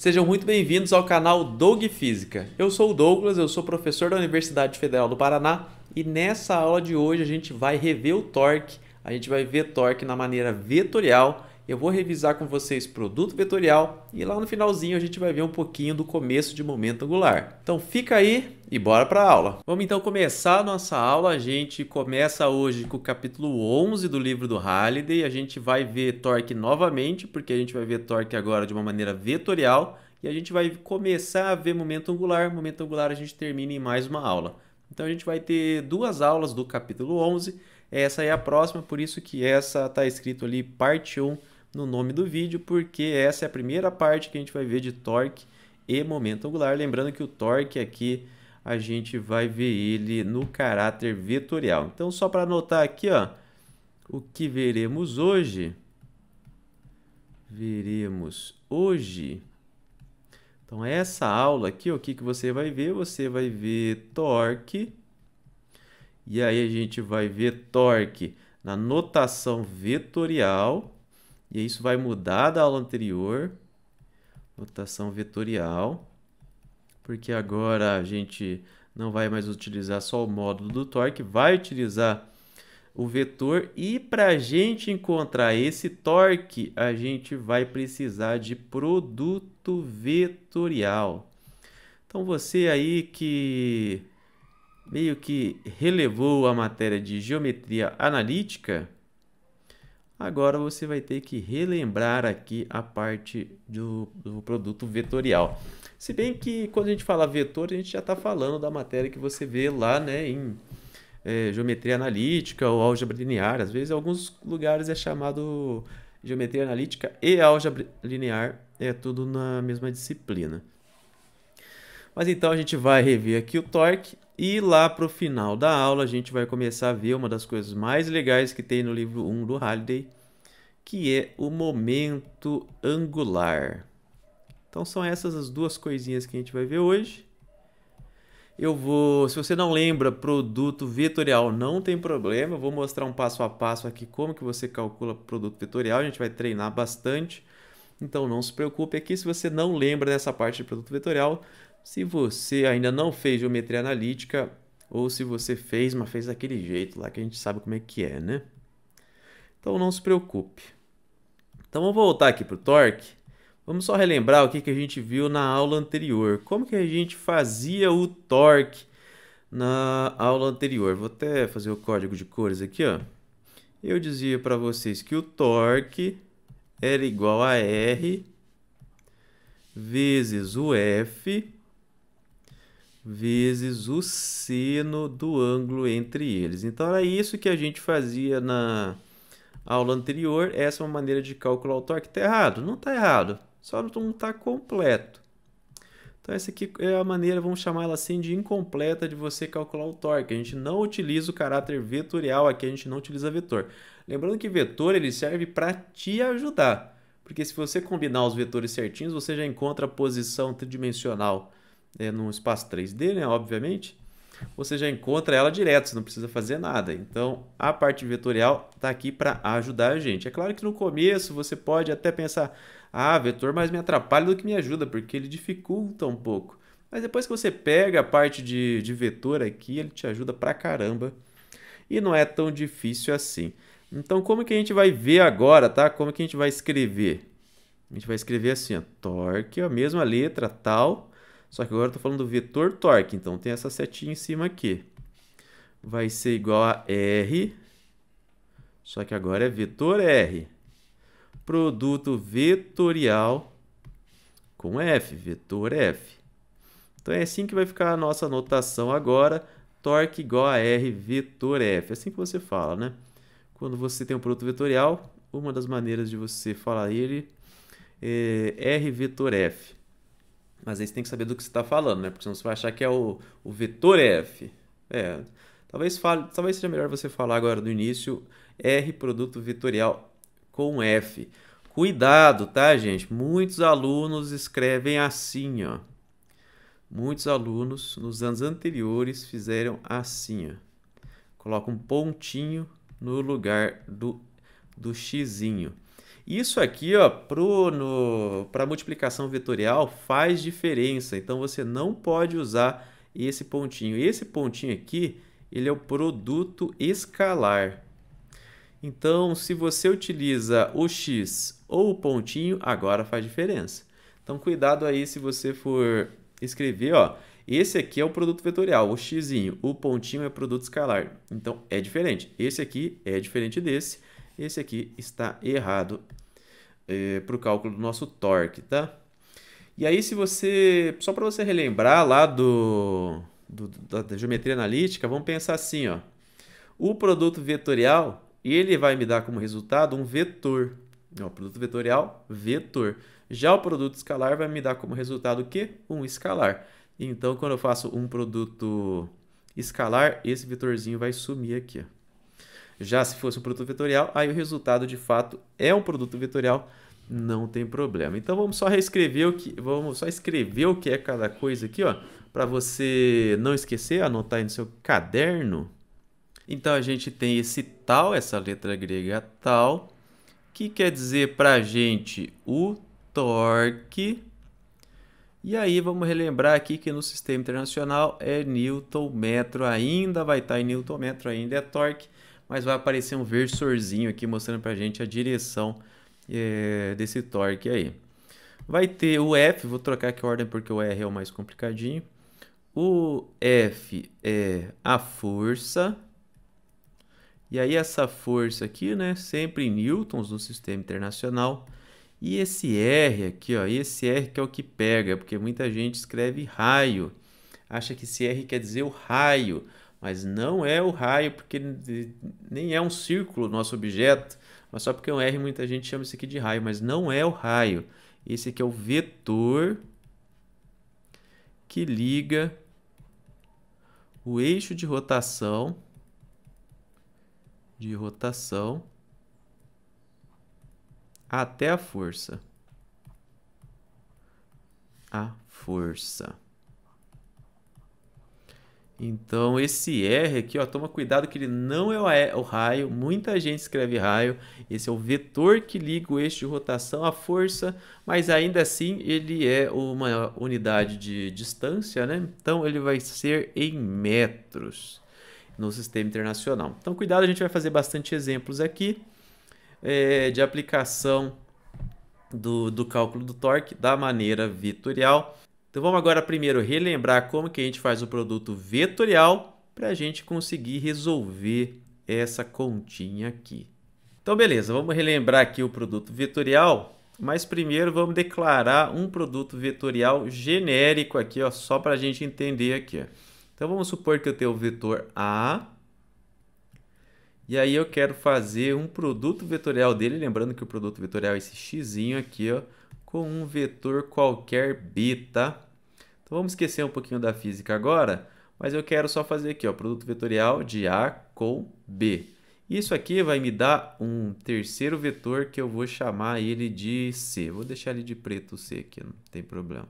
Sejam muito bem-vindos ao canal Doug Física. Eu sou o Douglas, eu sou professor da Universidade Federal do Paraná e nessa aula de hoje a gente vai rever o torque, a gente vai ver torque na maneira vetorial. Eu vou revisar com vocês produto vetorial e lá no finalzinho a gente vai ver um pouquinho do começo de momento angular. Então fica aí, e bora para a aula. Vamos então começar a nossa aula. A gente começa hoje com o capítulo 11 do livro do Halliday. A gente vai ver torque novamente, porque a gente vai ver torque agora de uma maneira vetorial e a gente vai começar a ver momento angular. Momento angular a gente termina em mais uma aula. Então a gente vai ter duas aulas do capítulo 11. Essa é a próxima, por isso que essa está escrito ali parte 1 no nome do vídeo, porque essa é a primeira parte que a gente vai ver de torque e momento angular. Lembrando que o torque aqui a gente vai ver ele no caráter vetorial. Então, só para anotar aqui, ó, o que veremos hoje, veremos hoje. Então, essa aula aqui, o que, que você vai ver? Você vai ver torque, e aí a gente vai ver torque na notação vetorial, e isso vai mudar da aula anterior, notação vetorial, porque agora a gente não vai mais utilizar só o módulo do torque, vai utilizar o vetor e para a gente encontrar esse torque, a gente vai precisar de produto vetorial. Então você aí que meio que relevou a matéria de geometria analítica, agora você vai ter que relembrar aqui a parte do, do produto vetorial. Se bem que quando a gente fala vetor, a gente já está falando da matéria que você vê lá né, em é, geometria analítica ou álgebra linear. Às vezes, em alguns lugares é chamado geometria analítica e álgebra linear, é tudo na mesma disciplina. Mas então a gente vai rever aqui o torque e lá para o final da aula a gente vai começar a ver uma das coisas mais legais que tem no livro 1 do Halliday, que é o momento angular. Então são essas as duas coisinhas que a gente vai ver hoje. Eu vou, se você não lembra produto vetorial, não tem problema, vou mostrar um passo a passo aqui como que você calcula produto vetorial, a gente vai treinar bastante. Então não se preocupe aqui se você não lembra dessa parte de produto vetorial, se você ainda não fez geometria analítica ou se você fez, mas fez daquele jeito lá que a gente sabe como é que é, né? Então não se preocupe. Então vamos voltar aqui para o torque. Vamos só relembrar o que, que a gente viu na aula anterior. Como que a gente fazia o torque na aula anterior? Vou até fazer o código de cores aqui, ó. Eu dizia para vocês que o torque era igual a R vezes o F vezes o seno do ângulo entre eles. Então, era isso que a gente fazia na aula anterior. Essa é uma maneira de calcular o torque. Está errado? Não está errado só não está tá completo. Então essa aqui é a maneira, vamos chamar ela assim, de incompleta de você calcular o torque. A gente não utiliza o caráter vetorial aqui, a gente não utiliza vetor. Lembrando que vetor ele serve para te ajudar, porque se você combinar os vetores certinhos, você já encontra a posição tridimensional né, no espaço 3D, né, obviamente. Você já encontra ela direto, você não precisa fazer nada. Então, a parte vetorial está aqui para ajudar a gente. É claro que no começo você pode até pensar, ah, vetor mais me atrapalha do que me ajuda, porque ele dificulta um pouco. Mas depois que você pega a parte de, de vetor aqui, ele te ajuda pra caramba. E não é tão difícil assim. Então, como que a gente vai ver agora, tá? Como que a gente vai escrever? A gente vai escrever assim, ó, torque, a mesma letra, tal. Só que agora eu estou falando do vetor torque, então tem essa setinha em cima aqui. Vai ser igual a R, só que agora é vetor R produto vetorial com F, vetor F. Então é assim que vai ficar a nossa notação agora, torque igual a R vetor F. É assim que você fala, né? Quando você tem um produto vetorial, uma das maneiras de você falar ele é R vetor F. Mas aí você tem que saber do que você está falando, né? Porque senão você vai achar que é o, o vetor F. É, talvez, fale, talvez seja melhor você falar agora no início R produto vetorial com F. Cuidado, tá, gente? Muitos alunos escrevem assim, ó. Muitos alunos nos anos anteriores fizeram assim, ó. Coloca um pontinho no lugar do, do xizinho. Isso aqui, ó, para multiplicação vetorial faz diferença. Então você não pode usar esse pontinho. Esse pontinho aqui, ele é o produto escalar. Então, se você utiliza o X ou o pontinho, agora faz diferença. Então, cuidado aí se você for escrever, ó. Esse aqui é o produto vetorial, o x, o pontinho é produto escalar. Então, é diferente. Esse aqui é diferente desse. Esse aqui está errado é, para o cálculo do nosso torque, tá? E aí, se você. Só para você relembrar lá do, do, da geometria analítica, vamos pensar assim, ó. O produto vetorial ele vai me dar como resultado um vetor. O produto vetorial, vetor. Já o produto escalar vai me dar como resultado o quê? Um escalar. Então, quando eu faço um produto escalar, esse vetorzinho vai sumir aqui. Já se fosse um produto vetorial, aí o resultado de fato é um produto vetorial, não tem problema. Então vamos só reescrever o que, vamos só escrever o que é cada coisa aqui, ó, para você não esquecer, anotar aí no seu caderno. Então a gente tem esse tal, essa letra grega tal, que quer dizer para a gente o torque. E aí vamos relembrar aqui que no sistema internacional é newton metro, ainda vai estar tá em newton metro, ainda é torque, mas vai aparecer um versorzinho aqui mostrando para a gente a direção é, desse torque aí. Vai ter o F, vou trocar aqui a ordem porque o R é o mais complicadinho. O F é a força, e aí essa força aqui, né, sempre em newtons no sistema internacional. E esse R aqui, ó, esse R que é o que pega, porque muita gente escreve raio. Acha que esse R quer dizer o raio, mas não é o raio, porque nem é um círculo nosso objeto, mas só porque é um R muita gente chama isso aqui de raio, mas não é o raio. Esse aqui é o vetor que liga o eixo de rotação de rotação até a força. A força. Então, esse R aqui, ó, toma cuidado que ele não é o raio. Muita gente escreve raio. Esse é o vetor que liga o eixo de rotação à força, mas ainda assim ele é uma unidade de distância, né? Então, ele vai ser em metros no sistema internacional. Então, cuidado, a gente vai fazer bastante exemplos aqui é, de aplicação do, do cálculo do torque da maneira vetorial. Então, vamos agora primeiro relembrar como que a gente faz o produto vetorial para a gente conseguir resolver essa continha aqui. Então, beleza, vamos relembrar aqui o produto vetorial, mas primeiro vamos declarar um produto vetorial genérico aqui, ó, só para a gente entender aqui. Ó. Então vamos supor que eu tenho o vetor A. E aí eu quero fazer um produto vetorial dele, lembrando que o produto vetorial é esse x aqui, ó, com um vetor qualquer B, tá? Então vamos esquecer um pouquinho da física agora, mas eu quero só fazer aqui, ó, produto vetorial de A com B. Isso aqui vai me dar um terceiro vetor que eu vou chamar ele de C. Vou deixar ele de preto C aqui, não tem problema.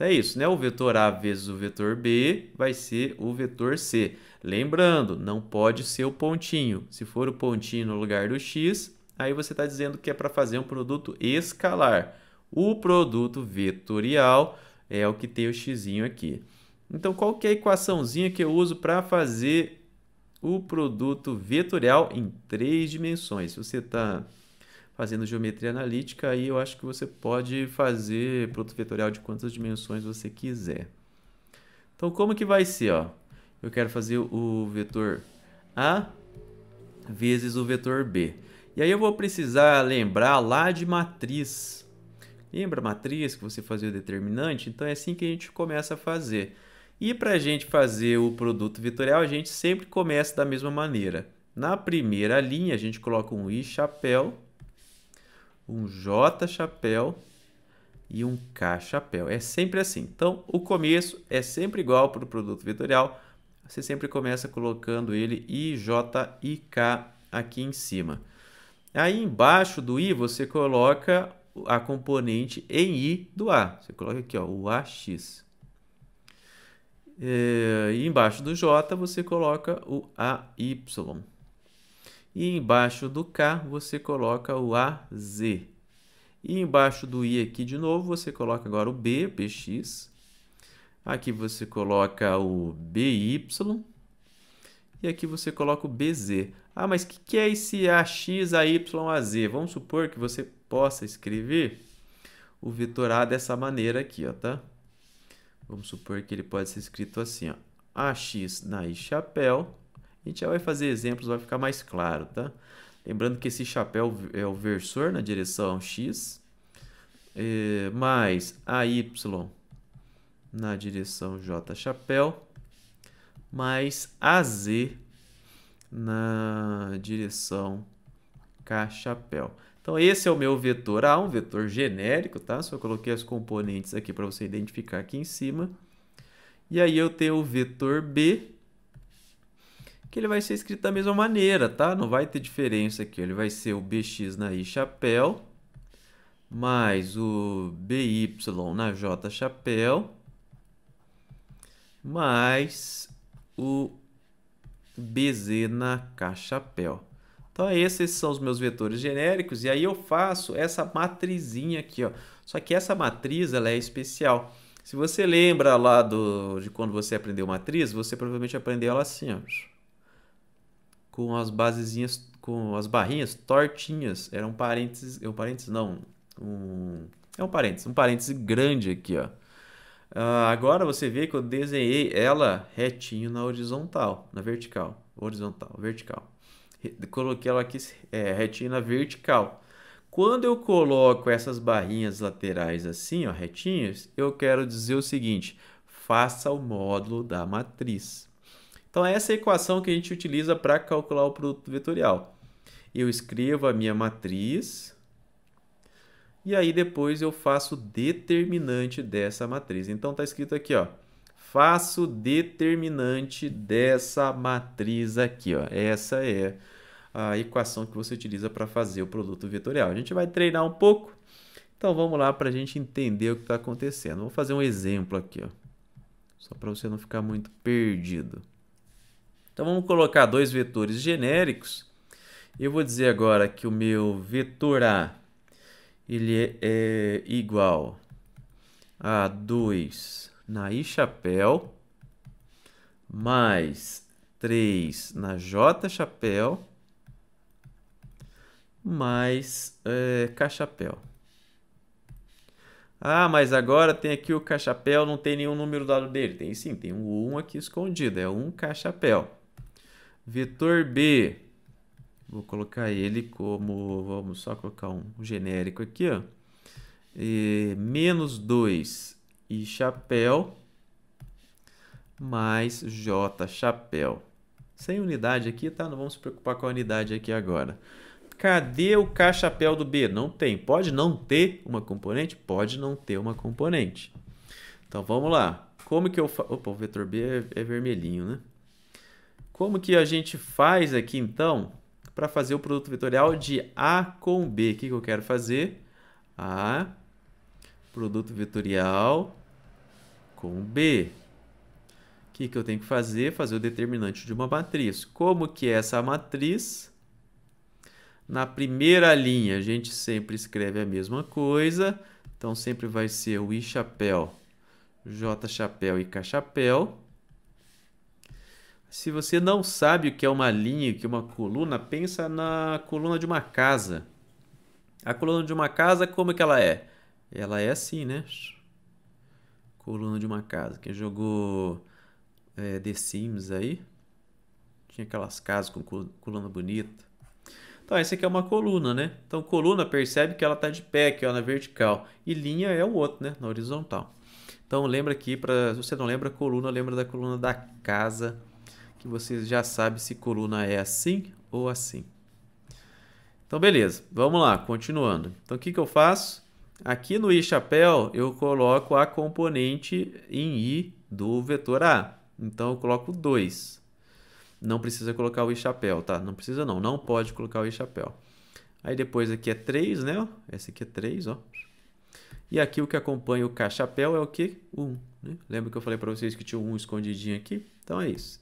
Então é isso, né? O vetor A vezes o vetor B vai ser o vetor C. Lembrando, não pode ser o pontinho. Se for o pontinho no lugar do x, aí você está dizendo que é para fazer um produto escalar. O produto vetorial é o que tem o x aqui. Então, qual que é a equaçãozinha que eu uso para fazer o produto vetorial em três dimensões? Se você está fazendo geometria analítica, aí eu acho que você pode fazer produto vetorial de quantas dimensões você quiser. Então, como que vai ser? Ó? Eu quero fazer o vetor A vezes o vetor B. E aí eu vou precisar lembrar lá de matriz. Lembra a matriz que você fazia o determinante? Então, é assim que a gente começa a fazer. E para a gente fazer o produto vetorial, a gente sempre começa da mesma maneira. Na primeira linha, a gente coloca um i chapéu um J chapéu e um K chapéu. É sempre assim. Então, o começo é sempre igual para o produto vetorial. Você sempre começa colocando ele IJ e K aqui em cima. Aí embaixo do I você coloca a componente em I do A. Você coloca aqui ó, o AX. É, e embaixo do J você coloca o AY. E embaixo do K você coloca o AZ. E embaixo do I aqui de novo você coloca agora o B, BX. Aqui você coloca o BY. E aqui você coloca o BZ. Ah, mas o que, que é esse AX, AY, AZ? Vamos supor que você possa escrever o vetor A dessa maneira aqui, ó, tá? Vamos supor que ele pode ser escrito assim, ó. AX na I chapéu a gente já vai fazer exemplos, vai ficar mais claro, tá? Lembrando que esse chapéu é o versor na direção x, é, mais a y na direção j chapéu, mais a z na direção k chapéu. Então, esse é o meu vetor A, um vetor genérico, tá? Só coloquei as componentes aqui para você identificar aqui em cima. E aí eu tenho o vetor B, que ele vai ser escrito da mesma maneira, tá? Não vai ter diferença aqui. Ele vai ser o BX na I chapéu, mais o BY na J chapéu, mais o BZ na K chapéu. Então, esses são os meus vetores genéricos. E aí eu faço essa matrizinha aqui, ó. Só que essa matriz, ela é especial. Se você lembra lá do, de quando você aprendeu matriz, você provavelmente aprendeu ela assim, ó com as basezinhas, com as barrinhas tortinhas. Era um parênteses, é um parênteses não, um, é um parênteses, um parênteses grande aqui, ó. Uh, agora você vê que eu desenhei ela retinho na horizontal, na vertical, horizontal, vertical. Coloquei ela aqui é, retinho na vertical. Quando eu coloco essas barrinhas laterais assim, ó, retinhas, eu quero dizer o seguinte: faça o módulo da matriz. Então, essa é essa equação que a gente utiliza para calcular o produto vetorial. Eu escrevo a minha matriz e aí depois eu faço o determinante dessa matriz. Então, está escrito aqui, ó. Faço determinante dessa matriz aqui, ó. Essa é a equação que você utiliza para fazer o produto vetorial. A gente vai treinar um pouco. Então vamos lá para a gente entender o que está acontecendo. Vou fazer um exemplo aqui, ó. só para você não ficar muito perdido. Então vamos colocar dois vetores genéricos. Eu vou dizer agora que o meu vetor A ele é, é igual a 2 na I chapéu mais 3 na J chapéu mais é, K chapéu. Ah, mas agora tem aqui o K chapéu, não tem nenhum número dado dele. Tem sim, tem um 1 aqui escondido, é um K chapéu. Vetor B. Vou colocar ele como. Vamos só colocar um genérico aqui, ó. E, menos 2 e chapéu mais J chapéu. Sem unidade aqui, tá? Não vamos se preocupar com a unidade aqui agora. Cadê o K chapéu do B? Não tem. Pode não ter uma componente? Pode não ter uma componente. Então vamos lá. Como que eu faço. Opa, o vetor B é, é vermelhinho, né? Como que a gente faz aqui então para fazer o produto vetorial de A com B? O que, que eu quero fazer? A, produto vetorial com B. O que, que eu tenho que fazer? Fazer o determinante de uma matriz. Como que é essa matriz? Na primeira linha, a gente sempre escreve a mesma coisa. Então, sempre vai ser o I chapéu, J chapéu e K chapéu se você não sabe o que é uma linha, o que é uma coluna, pensa na coluna de uma casa. A coluna de uma casa, como é que ela é? Ela é assim, né? Coluna de uma casa. Quem jogou é, The Sims aí, tinha aquelas casas com coluna bonita. Então, essa aqui é uma coluna, né? Então, coluna percebe que ela está de pé aqui ó, é na vertical. E linha é o outro, né? Na horizontal. Então, lembra aqui, pra... se você não lembra coluna, lembra da coluna da casa que você já sabe se coluna é assim ou assim. Então, beleza. Vamos lá, continuando. Então, o que, que eu faço? Aqui no i chapéu, eu coloco a componente em i do vetor A. Então, eu coloco 2. Não precisa colocar o i chapéu, tá? Não precisa não, não pode colocar o i chapéu. Aí depois aqui é 3, né? Esse aqui é 3, ó. E aqui o que acompanha o K chapéu é o que? 1. Um, né? Lembra que eu falei para vocês que tinha um escondidinho aqui? Então é isso.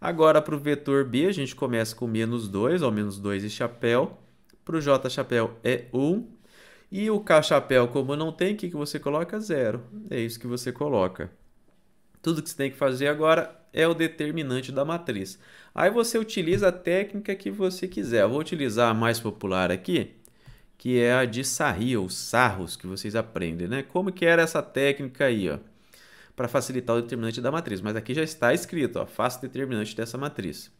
Agora, para o vetor B, a gente começa com menos 2, ou menos 2 e chapéu. Para o J chapéu é 1. E o K chapéu, como não tem, o que, que você coloca? Zero. É isso que você coloca. Tudo que você tem que fazer agora é o determinante da matriz. Aí você utiliza a técnica que você quiser. Eu vou utilizar a mais popular aqui, que é a de sarri ou sarros, que vocês aprendem, né? Como que era essa técnica aí, ó? para facilitar o determinante da matriz. Mas aqui já está escrito, ó, faça o determinante dessa matriz.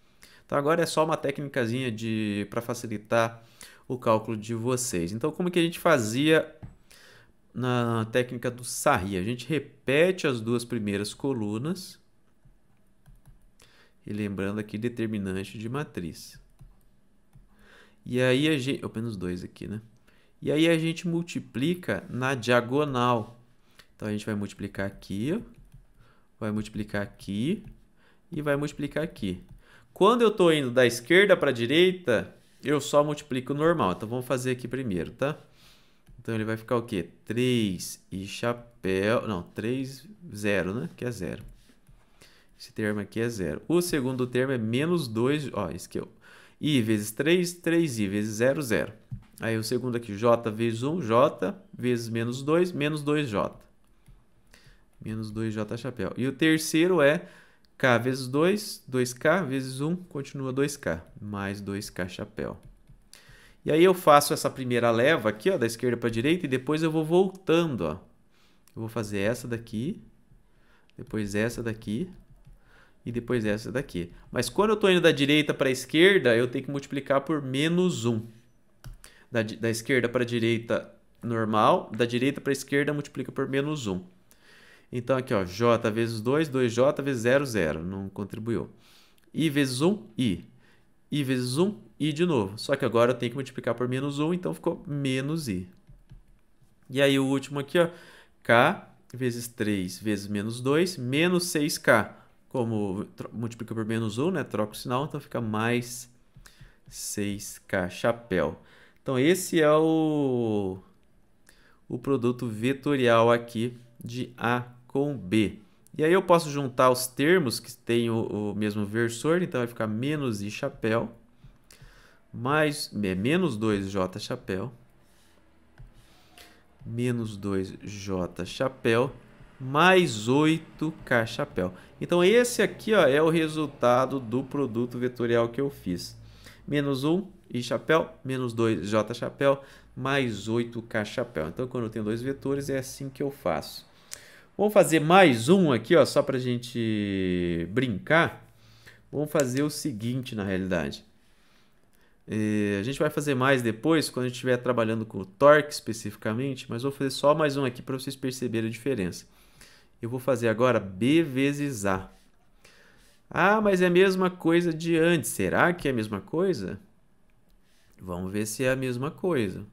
Então agora é só uma técnicazinha de para facilitar o cálculo de vocês. Então como que a gente fazia na técnica do Sarri? A gente repete as duas primeiras colunas e lembrando aqui determinante de matriz. E aí a gente, ou menos 2 aqui, né? E aí a gente multiplica na diagonal então a gente vai multiplicar aqui, vai multiplicar aqui e vai multiplicar aqui. Quando eu estou indo da esquerda para a direita, eu só multiplico normal. Então vamos fazer aqui primeiro, tá? Então ele vai ficar o quê? 3 e chapéu... Não, 3, 0, né? Que é 0. Esse termo aqui é 0. O segundo termo é menos 2... Ó, esse aqui é i vezes 3, 3i vezes 0, 0. Aí o segundo aqui, j vezes 1, j vezes menos 2, menos 2j menos 2J chapéu. E o terceiro é K vezes 2, 2K vezes 1, continua 2K, mais 2K chapéu. E aí eu faço essa primeira leva aqui, ó, da esquerda para a direita, e depois eu vou voltando, ó. Eu vou fazer essa daqui, depois essa daqui, e depois essa daqui. Mas quando eu estou indo da direita para a esquerda, eu tenho que multiplicar por menos 1. Da, da esquerda para a direita, normal. Da direita para a esquerda, multiplica por menos 1. Então aqui, ó, j vezes 2, 2j vezes 0, 0, não contribuiu. i vezes 1, i. i vezes 1, i de novo. Só que agora eu tenho que multiplicar por menos 1, então ficou menos i. E aí o último aqui, ó, k vezes 3 vezes menos 2, menos 6k. Como multiplica por menos 1, né, troca o sinal, então fica mais 6k, chapéu. Então esse é o, o produto vetorial aqui de A com B. E aí eu posso juntar os termos que têm o, o mesmo versor, então vai ficar menos I chapéu, mais, é, menos 2J chapéu, menos 2J chapéu, mais 8K chapéu. Então esse aqui ó, é o resultado do produto vetorial que eu fiz. Menos 1 I chapéu, menos 2J chapéu, mais 8K chapéu. Então quando eu tenho dois vetores é assim que eu faço. Vamos fazer mais um aqui, ó, só para a gente brincar. Vamos fazer o seguinte, na realidade. É, a gente vai fazer mais depois, quando a gente estiver trabalhando com o torque especificamente, mas vou fazer só mais um aqui para vocês perceberem a diferença. Eu vou fazer agora B vezes A. Ah, mas é a mesma coisa de antes. Será que é a mesma coisa? Vamos ver se é a mesma coisa.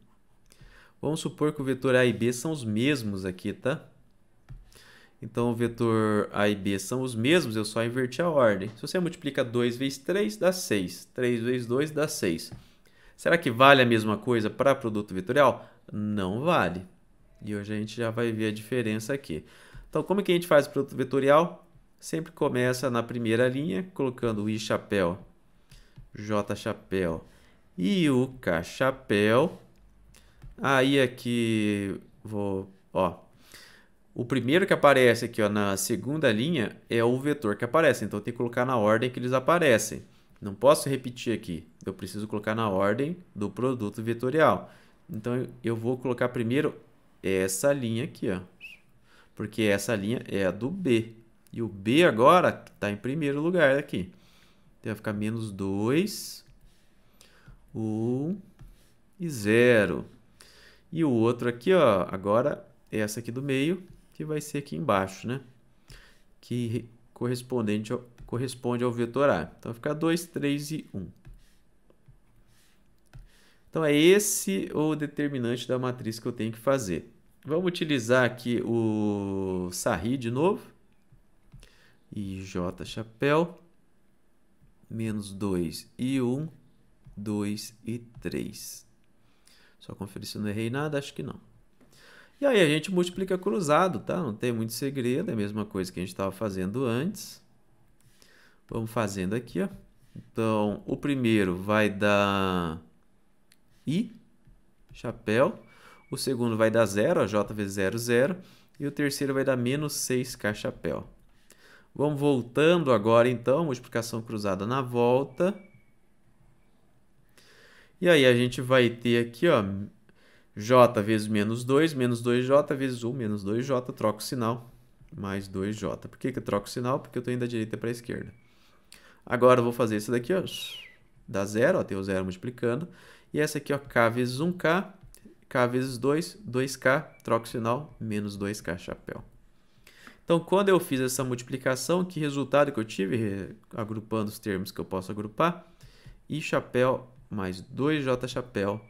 Vamos supor que o vetor A e B são os mesmos aqui, tá? Então, o vetor A e B são os mesmos, eu só inverti a ordem. Se você multiplica 2 vezes 3, dá 6. 3 vezes 2 dá 6. Será que vale a mesma coisa para produto vetorial? Não vale. E hoje a gente já vai ver a diferença aqui. Então, como é que a gente faz o produto vetorial? Sempre começa na primeira linha, colocando o I chapéu, J chapéu e o K chapéu. Aí aqui vou, ó, o primeiro que aparece aqui ó, na segunda linha é o vetor que aparece. Então, eu tenho que colocar na ordem que eles aparecem. Não posso repetir aqui. Eu preciso colocar na ordem do produto vetorial. Então, eu vou colocar primeiro essa linha aqui, ó, porque essa linha é a do B. E o B agora está em primeiro lugar aqui. Então, vai ficar menos 2, 1 e 0. E o outro aqui, ó, agora é essa aqui do meio que vai ser aqui embaixo, né? Que correspondente ao, corresponde ao vetor A. Então vai ficar 2, 3 e 1. Então é esse o determinante da matriz que eu tenho que fazer. Vamos utilizar aqui o Sarri de novo. E J chapéu. Menos 2 e 1, 2 e 3. Só conferir se eu não errei nada, acho que não. E aí a gente multiplica cruzado, tá? Não tem muito segredo, é a mesma coisa que a gente estava fazendo antes. Vamos fazendo aqui, ó. Então, o primeiro vai dar i, chapéu. O segundo vai dar zero, ó, j vezes zero, zero. E o terceiro vai dar menos 6k chapéu. Vamos voltando agora, então, multiplicação cruzada na volta. E aí a gente vai ter aqui, ó, J vezes menos 2, menos 2J vezes 1, menos 2J, troco o sinal, mais 2J. Por que, que eu troco o sinal? Porque eu estou indo da direita para a esquerda. Agora eu vou fazer isso daqui, ó, dá zero, ó, tem o zero multiplicando. E essa aqui, ó, K vezes 1K, K vezes 2, 2K, troco o sinal, menos 2K chapéu. Então, quando eu fiz essa multiplicação, que resultado que eu tive? Agrupando os termos que eu posso agrupar. I chapéu mais 2J chapéu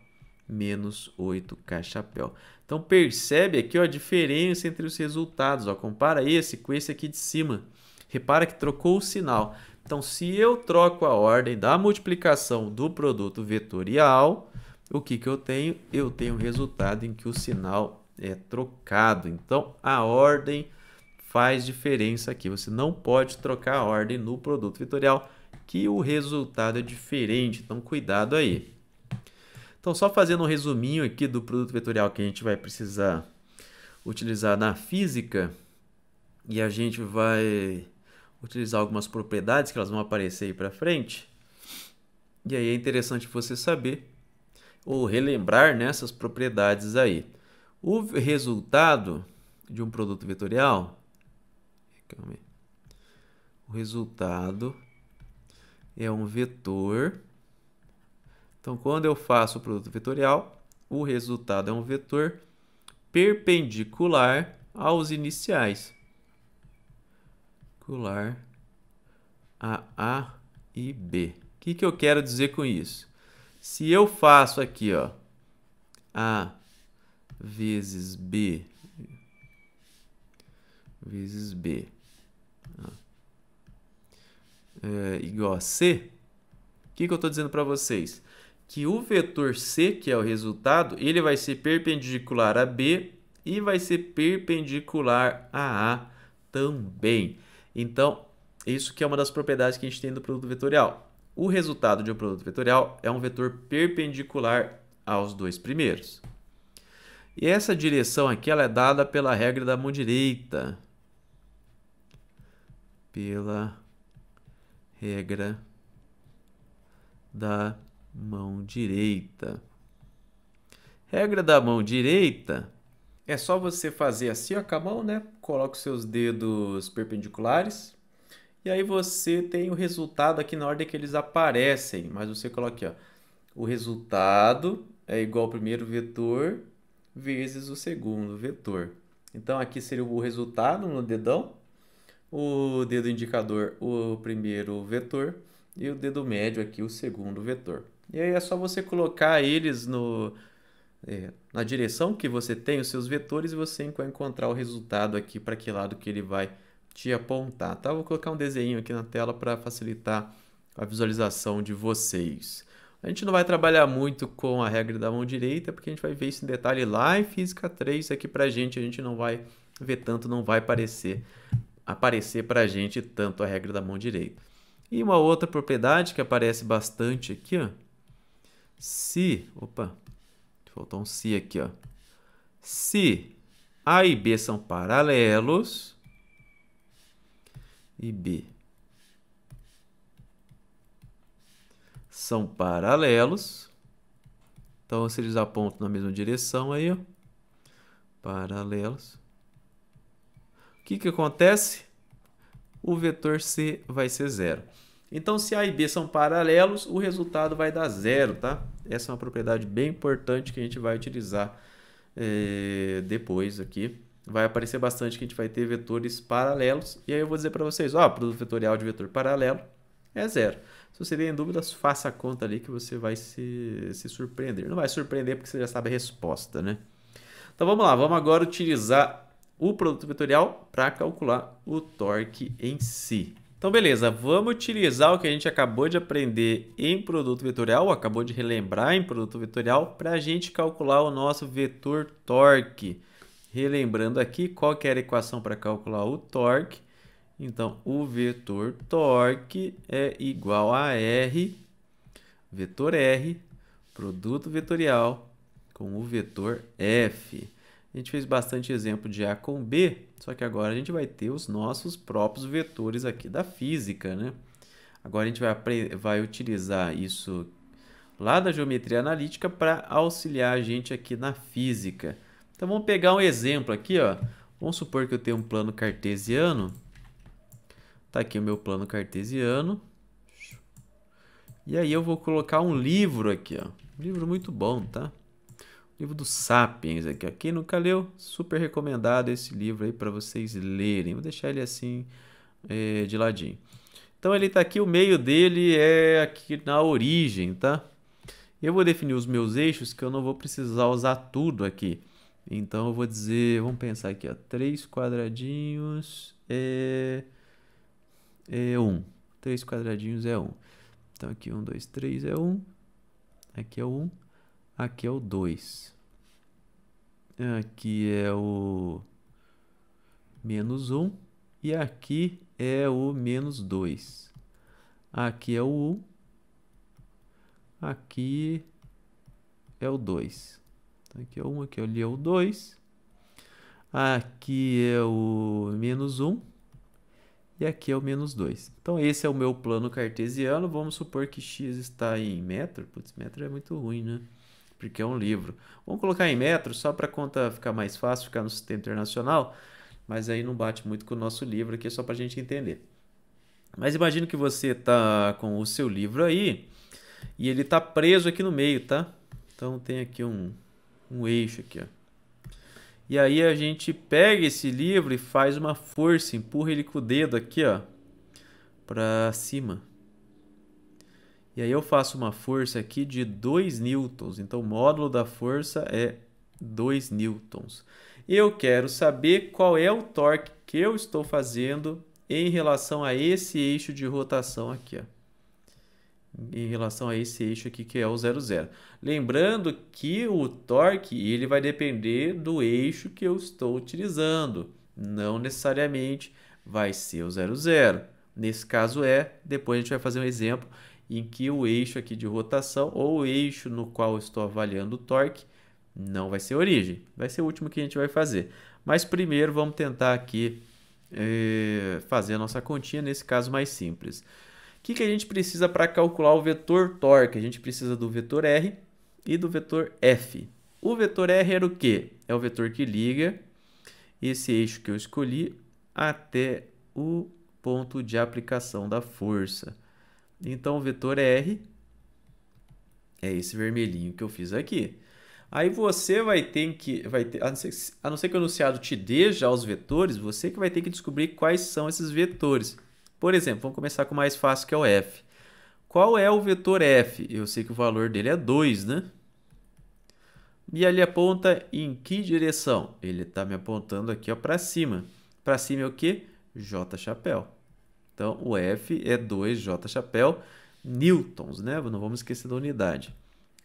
menos 8 caixa chapéu. Então percebe aqui ó, a diferença entre os resultados. Ó. Compara esse com esse aqui de cima. Repara que trocou o sinal. Então se eu troco a ordem da multiplicação do produto vetorial, o que, que eu tenho? Eu tenho um resultado em que o sinal é trocado. Então a ordem faz diferença aqui. Você não pode trocar a ordem no produto vetorial que o resultado é diferente. Então cuidado aí. Então, só fazendo um resuminho aqui do produto vetorial que a gente vai precisar utilizar na física, e a gente vai utilizar algumas propriedades que elas vão aparecer aí para frente. E aí é interessante você saber ou relembrar nessas né, propriedades aí. O resultado de um produto vetorial, o resultado é um vetor então, quando eu faço o produto vetorial, o resultado é um vetor perpendicular aos iniciais. Perpendicular a A e B. O que, que eu quero dizer com isso? Se eu faço aqui, ó, A vezes B vezes B é, igual a C, o que, que eu estou dizendo para vocês? que o vetor C, que é o resultado, ele vai ser perpendicular a B e vai ser perpendicular a A também. Então, isso que é uma das propriedades que a gente tem do produto vetorial. O resultado de um produto vetorial é um vetor perpendicular aos dois primeiros. E essa direção aqui ela é dada pela regra da mão direita. Pela regra da mão direita. Regra da mão direita é só você fazer assim ó, com a mão, né? Coloca os seus dedos perpendiculares. E aí você tem o resultado aqui na ordem que eles aparecem. Mas você coloca aqui, ó. O resultado é igual ao primeiro vetor vezes o segundo vetor. Então aqui seria o resultado no dedão. O dedo indicador, o primeiro vetor. E o dedo médio aqui, o segundo vetor. E aí é só você colocar eles no, é, na direção que você tem os seus vetores e você vai encontrar o resultado aqui para que lado que ele vai te apontar, tá? Vou colocar um desenho aqui na tela para facilitar a visualização de vocês. A gente não vai trabalhar muito com a regra da mão direita, porque a gente vai ver isso em detalhe lá em Física 3, aqui para a gente a gente não vai ver tanto, não vai aparecer, aparecer para a gente tanto a regra da mão direita. E uma outra propriedade que aparece bastante aqui, ó, se, opa, faltou um se aqui, ó. Se A e B são paralelos e B são paralelos, então se eles apontam na mesma direção aí, ó, paralelos. O que que acontece? O vetor C vai ser zero. Então, se A e B são paralelos, o resultado vai dar zero, tá? Essa é uma propriedade bem importante que a gente vai utilizar é, depois aqui. Vai aparecer bastante que a gente vai ter vetores paralelos. E aí eu vou dizer para vocês, ó, produto vetorial de vetor paralelo é zero. Se você tem dúvidas, faça a conta ali que você vai se, se surpreender. Não vai surpreender porque você já sabe a resposta, né? Então vamos lá, vamos agora utilizar o produto vetorial para calcular o torque em si. Então, beleza, vamos utilizar o que a gente acabou de aprender em produto vetorial, acabou de relembrar em produto vetorial, para a gente calcular o nosso vetor torque. Relembrando aqui qual que era a equação para calcular o torque. Então, o vetor torque é igual a R, vetor R, produto vetorial, com o vetor F. A gente fez bastante exemplo de A com B, só que agora a gente vai ter os nossos próprios vetores aqui da física, né? Agora a gente vai, vai utilizar isso lá da geometria analítica para auxiliar a gente aqui na física. Então vamos pegar um exemplo aqui, ó. Vamos supor que eu tenho um plano cartesiano. Tá aqui o meu plano cartesiano. E aí eu vou colocar um livro aqui, ó. Um livro muito bom, tá? Livro do Sapiens aqui. aqui Quem nunca leu, super recomendado esse livro aí para vocês lerem. Vou deixar ele assim é, de ladinho. Então ele está aqui, o meio dele é aqui na origem, tá? Eu vou definir os meus eixos que eu não vou precisar usar tudo aqui. Então eu vou dizer, vamos pensar aqui, ó, três quadradinhos é, é um. Três quadradinhos é um. Então aqui um, dois, três é um. Aqui é um. Aqui é o 2. Aqui é o menos 1. Um. E aqui é o menos 2. Aqui é o 1. Um. Aqui é o 2. Então, aqui é o 1, um, aqui ali é o 2. Aqui é o menos 1. Um. E aqui é o menos 2. Então, esse é o meu plano cartesiano. Vamos supor que x está em metro. Putz, metro é muito ruim, né? porque é um livro. Vamos colocar em metros, só para a conta ficar mais fácil, ficar no sistema internacional, mas aí não bate muito com o nosso livro aqui, é só para a gente entender. Mas imagino que você está com o seu livro aí e ele está preso aqui no meio, tá? Então tem aqui um, um eixo aqui, ó. E aí a gente pega esse livro e faz uma força, empurra ele com o dedo aqui, ó, para cima. E aí eu faço uma força aqui de 2 newtons. Então, o módulo da força é 2 newtons. Eu quero saber qual é o torque que eu estou fazendo em relação a esse eixo de rotação aqui. Ó. Em relação a esse eixo aqui que é o zero. Lembrando que o torque ele vai depender do eixo que eu estou utilizando. Não necessariamente vai ser o zero. Nesse caso é, depois a gente vai fazer um exemplo em que o eixo aqui de rotação ou o eixo no qual estou avaliando o torque não vai ser origem, vai ser o último que a gente vai fazer. Mas primeiro vamos tentar aqui é, fazer a nossa continha, nesse caso mais simples. O que, que a gente precisa para calcular o vetor torque? A gente precisa do vetor R e do vetor F. O vetor R era o quê? É o vetor que liga esse eixo que eu escolhi até o ponto de aplicação da força. Então o vetor é R é esse vermelhinho que eu fiz aqui. Aí você vai ter que, vai ter, a, não ser, a não ser que o enunciado te dê já os vetores, você que vai ter que descobrir quais são esses vetores. Por exemplo, vamos começar com o mais fácil que é o F. Qual é o vetor F? Eu sei que o valor dele é 2, né? E ele aponta em que direção? Ele está me apontando aqui para cima. Para cima é o que? J chapéu. Então, o F é 2J chapéu newtons, né? Não vamos esquecer da unidade.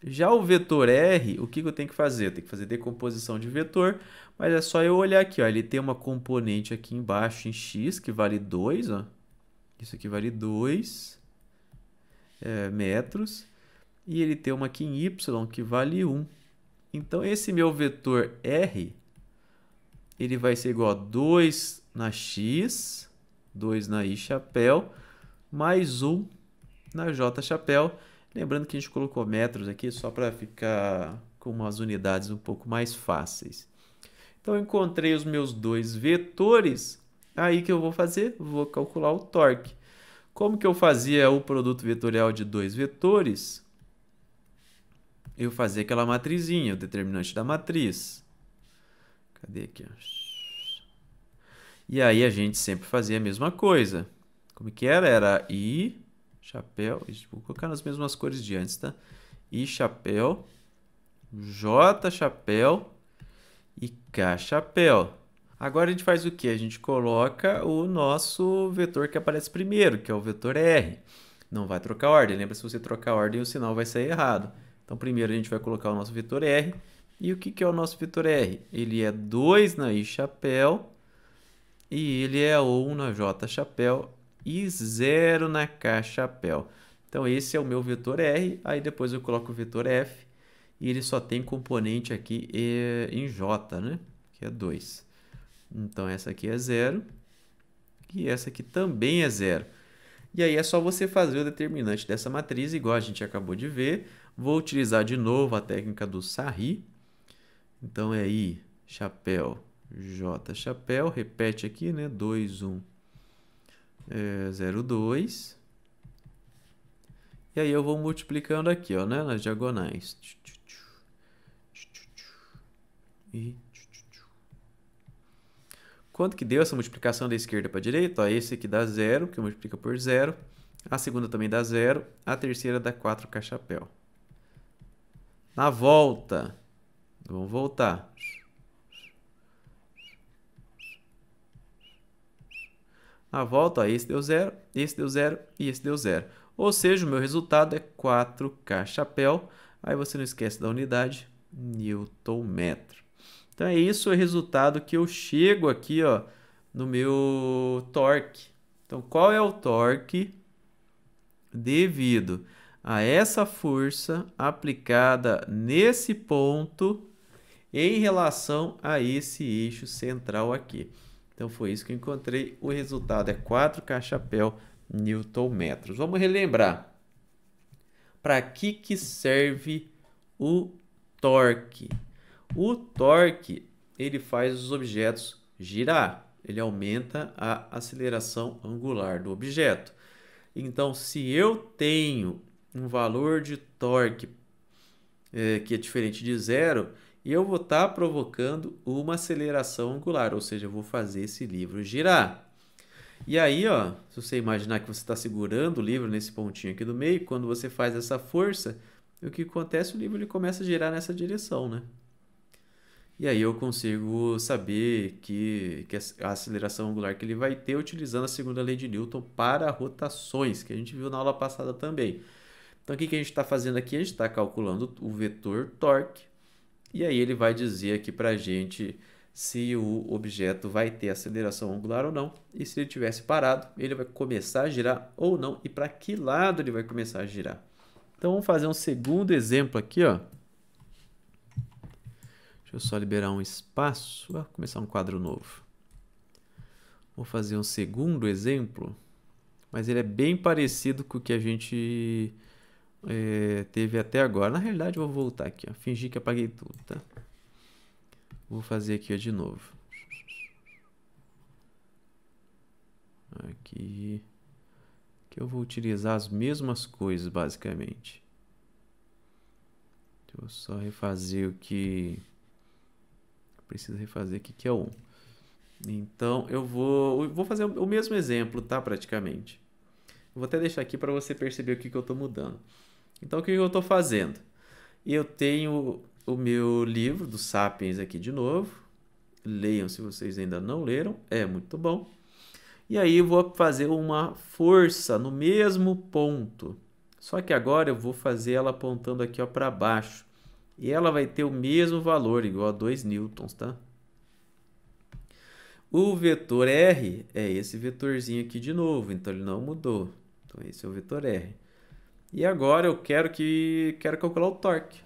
Já o vetor R, o que eu tenho que fazer? Eu tenho que fazer decomposição de vetor, mas é só eu olhar aqui, ó, ele tem uma componente aqui embaixo em x que vale 2, ó. isso aqui vale 2 é, metros, e ele tem uma aqui em y que vale 1. Então esse meu vetor R, ele vai ser igual a 2 na x dois na I chapéu, mais um na J chapéu. Lembrando que a gente colocou metros aqui só para ficar com umas unidades um pouco mais fáceis. Então, encontrei os meus dois vetores. Aí que eu vou fazer? Vou calcular o torque. Como que eu fazia o produto vetorial de dois vetores? Eu fazia aquela matrizinha, o determinante da matriz. Cadê aqui? E aí a gente sempre fazia a mesma coisa. Como que era? Era I, chapéu, vou colocar nas mesmas cores de antes, tá? I, chapéu, J, chapéu e K, chapéu. Agora a gente faz o que? A gente coloca o nosso vetor que aparece primeiro, que é o vetor R. Não vai trocar ordem. Lembra, se você trocar ordem, o sinal vai sair errado. Então, primeiro a gente vai colocar o nosso vetor R. E o que, que é o nosso vetor R? Ele é 2 na i chapéu e ele é 1 na J chapéu e 0 na K chapéu. Então esse é o meu vetor R, aí depois eu coloco o vetor F e ele só tem componente aqui em J, né? que é 2. Então essa aqui é 0 e essa aqui também é 0. E aí é só você fazer o determinante dessa matriz, igual a gente acabou de ver. Vou utilizar de novo a técnica do Sarri. Então é I, chapéu, J chapéu, repete aqui, né? 2, 1, é, 0, 2. E aí eu vou multiplicando aqui, ó, né? Nas diagonais. E... Quanto que deu essa multiplicação da esquerda para a direita? Ó, esse aqui dá 0, que multiplica por 0. A segunda também dá 0. A terceira dá 4k chapéu. Na volta, vamos voltar. a volta, ó, esse deu zero, esse deu zero e esse deu zero. Ou seja, o meu resultado é 4K chapéu. Aí você não esquece da unidade Newton metro. Então é isso o resultado que eu chego aqui ó, no meu torque. Então qual é o torque devido a essa força aplicada nesse ponto em relação a esse eixo central aqui. Então foi isso que eu encontrei. O resultado é 4 cachapéu newton metros. Vamos relembrar. Para que, que serve o torque? O torque ele faz os objetos girar. Ele aumenta a aceleração angular do objeto. Então, se eu tenho um valor de torque é, que é diferente de zero, eu vou estar tá provocando uma aceleração angular, ou seja, eu vou fazer esse livro girar. E aí, ó, se você imaginar que você está segurando o livro nesse pontinho aqui do meio, quando você faz essa força, o que acontece? O livro ele começa a girar nessa direção, né? E aí eu consigo saber que, que a aceleração angular que ele vai ter utilizando a segunda lei de Newton para rotações, que a gente viu na aula passada também. Então, o que, que a gente está fazendo aqui? A gente está calculando o vetor torque e aí ele vai dizer aqui para a gente se o objeto vai ter aceleração angular ou não. E se ele tivesse parado, ele vai começar a girar ou não. E para que lado ele vai começar a girar. Então vamos fazer um segundo exemplo aqui. Ó. Deixa eu só liberar um espaço. Ah, vou começar um quadro novo. Vou fazer um segundo exemplo. Mas ele é bem parecido com o que a gente é, teve até agora. Na realidade, vou voltar aqui, ó. Fingir que apaguei tudo, tá? Vou fazer aqui ó, de novo. Aqui. Que eu vou utilizar as mesmas coisas, basicamente. Deixa eu só refazer o que... Preciso refazer aqui, que é um. Então, eu vou, vou fazer o mesmo exemplo, tá? Praticamente. Vou até deixar aqui para você perceber o que, que eu estou mudando. Então, o que eu estou fazendo? Eu tenho o meu livro do Sapiens aqui de novo. Leiam se vocês ainda não leram, é muito bom. E aí eu vou fazer uma força no mesmo ponto. Só que agora eu vou fazer ela apontando aqui para baixo. E ela vai ter o mesmo valor, igual a 2 newtons, tá? O vetor R é esse vetorzinho aqui de novo, então ele não mudou. Então esse é o vetor R. E agora eu quero que quero calcular o torque.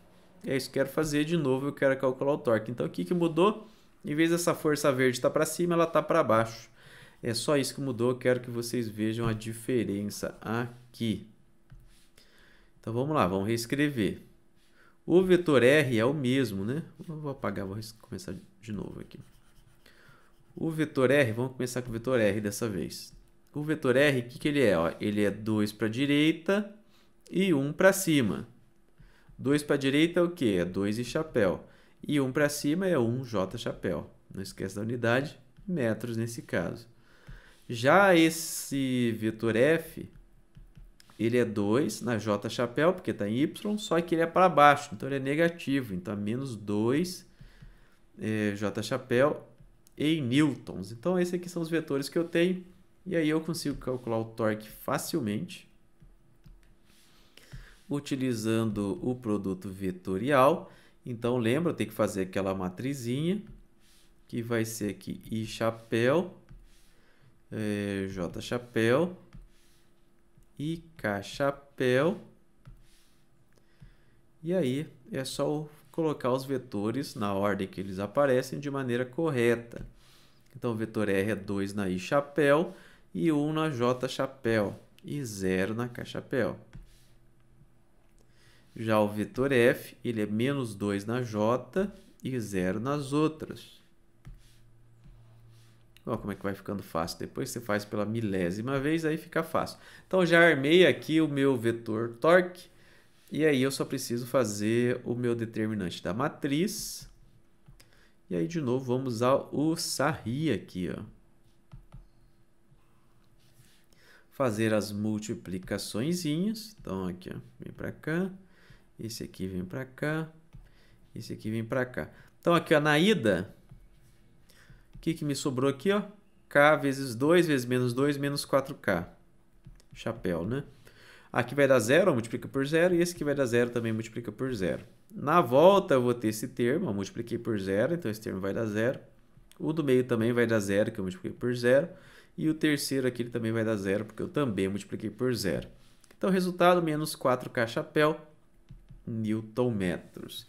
É isso, quero fazer de novo, eu quero calcular o torque. Então o que, que mudou? Em vez dessa força verde estar tá para cima, ela está para baixo. É só isso que mudou, quero que vocês vejam a diferença aqui. Então vamos lá, vamos reescrever. O vetor R é o mesmo, né? Vou apagar, vou começar de novo aqui. O vetor R, vamos começar com o vetor R dessa vez. O vetor R, o que, que ele é? Ó, ele é 2 para a direita, e um para cima. 2 para a direita é o quê? É 2 e chapéu. E 1 um para cima é 1 um J chapéu. Não esquece da unidade, metros nesse caso. Já esse vetor F, ele é 2 na J chapéu, porque está em Y, só que ele é para baixo, então ele é negativo. Então, é menos 2 é, J chapéu em newtons. Então, esses aqui são os vetores que eu tenho. E aí eu consigo calcular o torque facilmente utilizando o produto vetorial. Então, lembra, eu tenho que fazer aquela matrizinha, que vai ser aqui I chapéu, é, J chapéu, k chapéu. E aí é só colocar os vetores na ordem que eles aparecem de maneira correta. Então, o vetor R é 2 na I chapéu e 1 na J chapéu e 0 na K chapéu. Já o vetor f, ele é menos 2 na j e 0 nas outras. Olha como é que vai ficando fácil. Depois você faz pela milésima vez, aí fica fácil. Então, já armei aqui o meu vetor torque. E aí eu só preciso fazer o meu determinante da matriz. E aí, de novo, vamos usar o sarri aqui. Ó. Fazer as multiplicações. Então, aqui, ó, vem para cá. Esse aqui vem para cá. Esse aqui vem para cá. Então aqui ó, na ida, o que, que me sobrou aqui? Ó? K vezes 2 vezes menos 2 menos 4K. Chapéu, né? Aqui vai dar zero, multiplica por zero. E esse aqui vai dar zero também, multiplica por zero. Na volta eu vou ter esse termo, eu multipliquei por zero, então esse termo vai dar zero. O do meio também vai dar zero, que eu multipliquei por zero. E o terceiro aqui também vai dar zero, porque eu também multipliquei por zero. Então, resultado, menos 4K chapéu newton metros.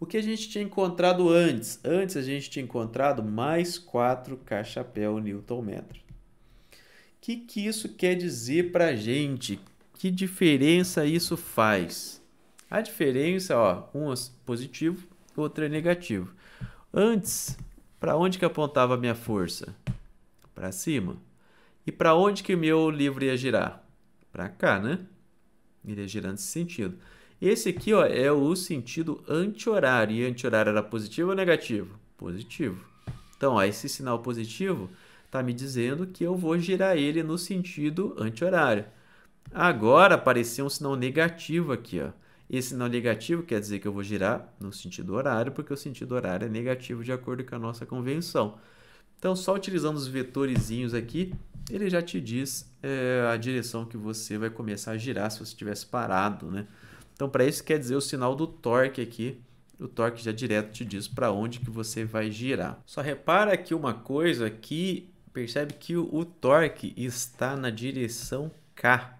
O que a gente tinha encontrado antes? Antes a gente tinha encontrado mais 4 cachapéu newton metro. O que, que isso quer dizer para a gente? Que diferença isso faz? A diferença, ó, um é positivo, outro é negativo. Antes, para onde que apontava a minha força? Para cima. E para onde que o meu livro ia girar? Para cá, né? Ele ia girar nesse sentido. Esse aqui ó, é o sentido anti-horário. E anti-horário era positivo ou negativo? Positivo. Então, ó, esse sinal positivo está me dizendo que eu vou girar ele no sentido anti-horário. Agora apareceu um sinal negativo aqui. Ó. Esse sinal negativo quer dizer que eu vou girar no sentido horário, porque o sentido horário é negativo de acordo com a nossa convenção. Então, só utilizando os vetorizinhos aqui, ele já te diz é, a direção que você vai começar a girar se você estivesse parado, né? Então, para isso quer dizer o sinal do torque aqui. O torque já direto te diz para onde que você vai girar. Só repara aqui uma coisa que percebe que o, o torque está na direção K.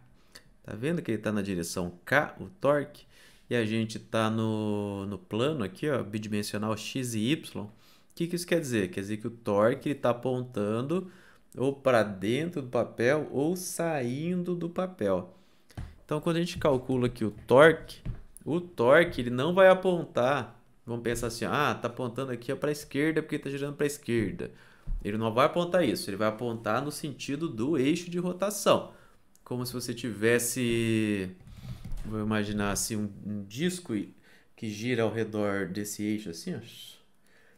Tá vendo que ele está na direção K, o torque? E a gente está no, no plano aqui, ó, bidimensional X e Y. O que, que isso quer dizer? Quer dizer que o torque está apontando ou para dentro do papel ou saindo do papel. Então, quando a gente calcula aqui o torque, o torque ele não vai apontar. Vamos pensar assim, ah, tá apontando aqui para a esquerda porque está girando para a esquerda. Ele não vai apontar isso, ele vai apontar no sentido do eixo de rotação. Como se você tivesse, vou imaginar assim, um, um disco que gira ao redor desse eixo assim, ó.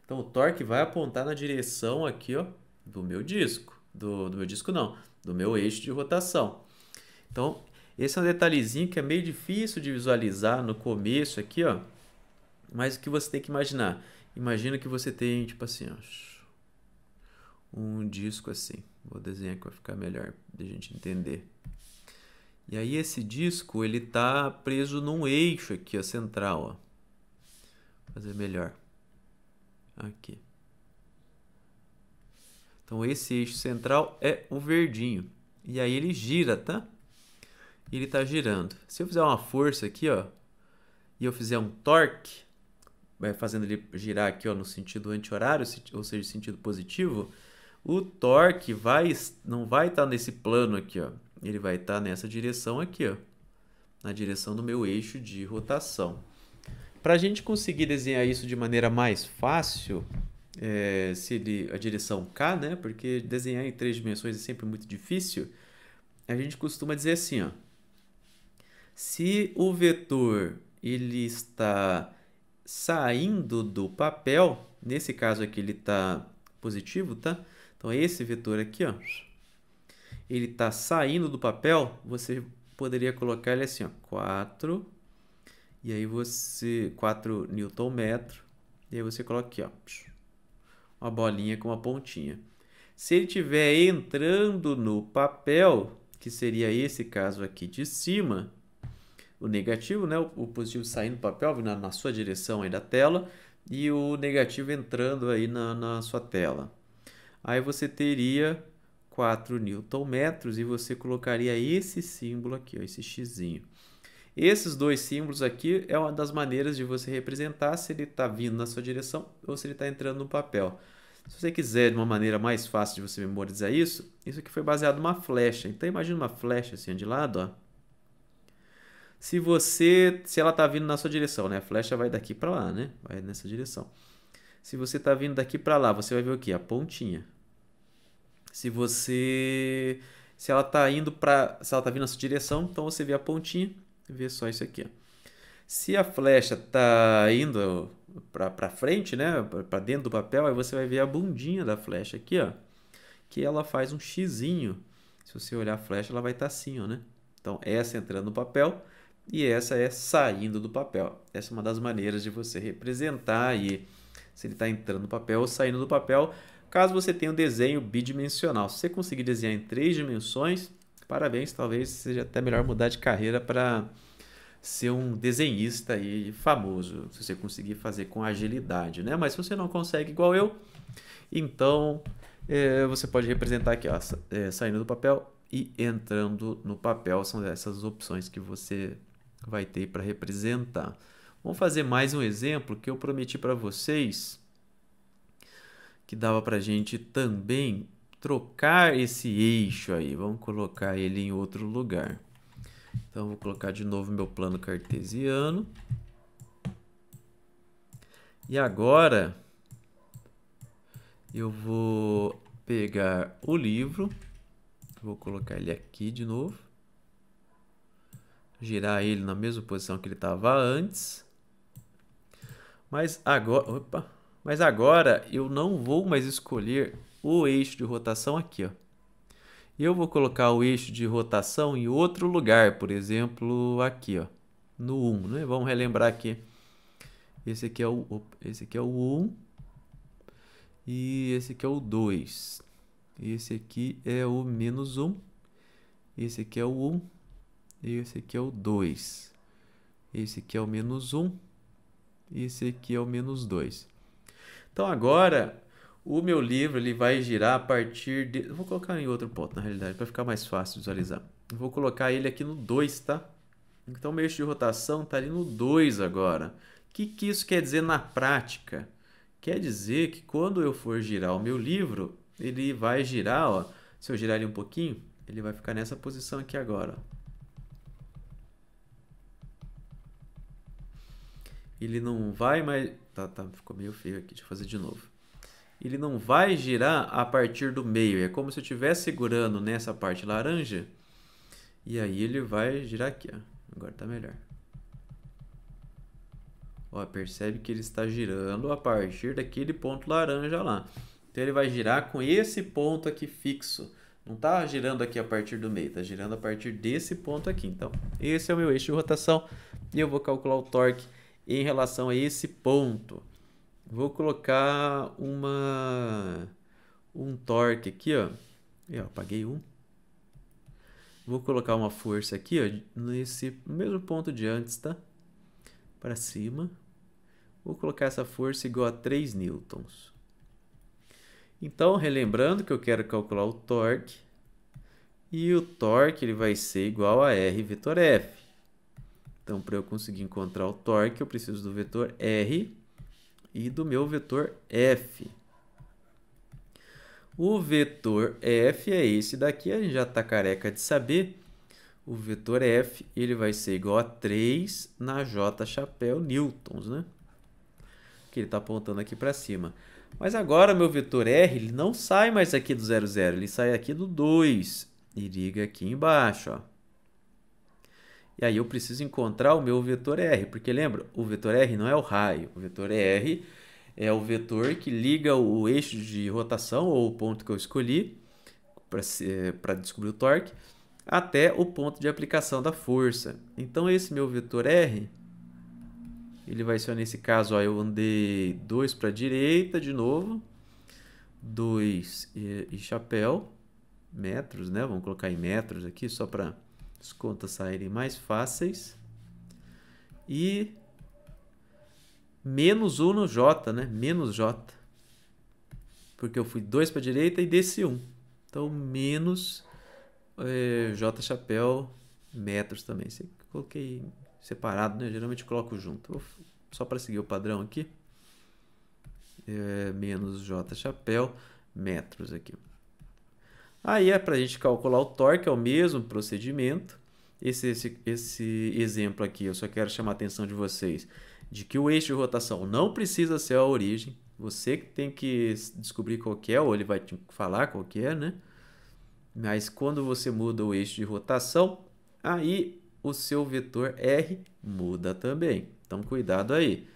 Então o torque vai apontar na direção aqui, ó, do meu disco, do, do meu disco não, do meu eixo de rotação. Então esse é um detalhezinho que é meio difícil de visualizar no começo aqui, ó. Mas o que você tem que imaginar? Imagina que você tem, tipo assim, ó, um disco assim. Vou desenhar que vai ficar melhor da gente entender. E aí esse disco, ele tá preso num eixo aqui, ó, central, ó. Vou fazer melhor. Aqui. Então esse eixo central é o verdinho. E aí ele gira, tá? e ele está girando. Se eu fizer uma força aqui, ó, e eu fizer um torque, fazendo ele girar aqui ó, no sentido anti-horário, ou seja, sentido positivo, o torque vai, não vai estar tá nesse plano aqui, ó. ele vai estar tá nessa direção aqui, ó, na direção do meu eixo de rotação. Para a gente conseguir desenhar isso de maneira mais fácil, é, se ele, a direção K, né? porque desenhar em três dimensões é sempre muito difícil, a gente costuma dizer assim, ó, se o vetor ele está saindo do papel, nesse caso aqui ele está positivo, tá? Então esse vetor aqui, ó, ele está saindo do papel, você poderia colocar ele assim, ó, 4, e aí você, 4 newton metro, e aí você coloca aqui, ó, uma bolinha com uma pontinha. Se ele estiver entrando no papel, que seria esse caso aqui de cima, o negativo, né? O, positivo saindo do papel, na, na sua direção aí da tela, e o negativo entrando aí na, na sua tela. Aí você teria 4 newton-metros e você colocaria esse símbolo aqui, ó, esse x. Esses dois símbolos aqui é uma das maneiras de você representar se ele está vindo na sua direção ou se ele está entrando no papel. Se você quiser de uma maneira mais fácil de você memorizar isso, isso aqui foi baseado numa flecha. Então imagina uma flecha assim de lado, ó se você, se ela está vindo na sua direção, né? A flecha vai daqui para lá, né? Vai nessa direção. Se você está vindo daqui para lá, você vai ver o quê? A pontinha. Se você, se ela está indo para, se ela está vindo na sua direção, então você vê a pontinha, vê só isso aqui, ó. Se a flecha está indo para frente, né, para dentro do papel, aí você vai ver a bundinha da flecha aqui, ó, que ela faz um xizinho. Se você olhar a flecha, ela vai estar tá assim, ó, né? Então essa entrando no papel, e essa é saindo do papel. Essa é uma das maneiras de você representar e se ele está entrando no papel ou saindo do papel, caso você tenha um desenho bidimensional. Se você conseguir desenhar em três dimensões, parabéns, talvez seja até melhor mudar de carreira para ser um desenhista aí famoso, se você conseguir fazer com agilidade, né? Mas se você não consegue igual eu, então é, você pode representar aqui, ó, é, saindo do papel e entrando no papel, são essas opções que você vai ter para representar. Vamos fazer mais um exemplo que eu prometi para vocês que dava para a gente também trocar esse eixo aí. Vamos colocar ele em outro lugar. Então, vou colocar de novo meu plano cartesiano. E agora, eu vou pegar o livro, vou colocar ele aqui de novo girar ele na mesma posição que ele estava antes. Mas agora, opa, mas agora eu não vou mais escolher o eixo de rotação aqui, ó. Eu vou colocar o eixo de rotação em outro lugar, por exemplo, aqui, ó, no 1, né? Vamos relembrar aqui. Esse aqui é o, opa, esse aqui é o 1 e esse aqui é o 2. Esse aqui é o menos 1. Esse aqui é o 1 e esse aqui é o 2. Esse aqui é o menos 1 e esse aqui é o menos 2. Então agora o meu livro ele vai girar a partir de... Vou colocar em outro ponto, na realidade, para ficar mais fácil de visualizar. Vou colocar ele aqui no 2, tá? Então, meu eixo de rotação está ali no 2 agora. O que, que isso quer dizer na prática? Quer dizer que quando eu for girar o meu livro, ele vai girar, ó. Se eu girar ele um pouquinho, ele vai ficar nessa posição aqui agora. Ó. Ele não vai mais. Tá, tá, ficou meio feio aqui, deixa eu fazer de novo. Ele não vai girar a partir do meio. É como se eu estivesse segurando nessa parte laranja. E aí ele vai girar aqui, ó. Agora tá melhor. Ó, percebe que ele está girando a partir daquele ponto laranja lá. Então ele vai girar com esse ponto aqui fixo. Não está girando aqui a partir do meio, está girando a partir desse ponto aqui. Então, esse é o meu eixo de rotação e eu vou calcular o torque em relação a esse ponto. Vou colocar uma um torque aqui, ó. Eu apaguei um. Vou colocar uma força aqui, ó, nesse mesmo ponto de antes, tá? Para cima. Vou colocar essa força igual a 3 newtons. Então, relembrando que eu quero calcular o torque. E o torque ele vai ser igual a R vetor F. Então, para eu conseguir encontrar o torque, eu preciso do vetor R e do meu vetor F. O vetor F é esse daqui, a gente já está careca de saber. O vetor F ele vai ser igual a 3 na J chapéu newtons, né? Que ele está apontando aqui para cima. Mas agora meu vetor R ele não sai mais aqui do 0, 0. Ele sai aqui do 2 e liga aqui embaixo, ó. E aí eu preciso encontrar o meu vetor R, porque lembra, o vetor R não é o raio, o vetor R é o vetor que liga o eixo de rotação ou o ponto que eu escolhi para eh, descobrir o torque até o ponto de aplicação da força. Então esse meu vetor R ele vai ser nesse caso, ó, eu andei 2 para a direita de novo, 2 e, eh, e chapéu, metros, né? Vamos colocar em metros aqui só para as contas saírem mais fáceis. E menos 1 no J, né? Menos J. Porque eu fui 2 para a direita e desci 1. Um. Então, menos é, J chapéu metros também. coloquei separado, né? Geralmente coloco junto. só para seguir o padrão aqui. É, menos J chapéu metros aqui. Aí é para a gente calcular o torque, é o mesmo procedimento. Esse, esse, esse exemplo aqui, eu só quero chamar a atenção de vocês de que o eixo de rotação não precisa ser a origem. Você que tem que descobrir qual é, ou ele vai te falar qual é, né? Mas quando você muda o eixo de rotação, aí o seu vetor R muda também. Então cuidado aí.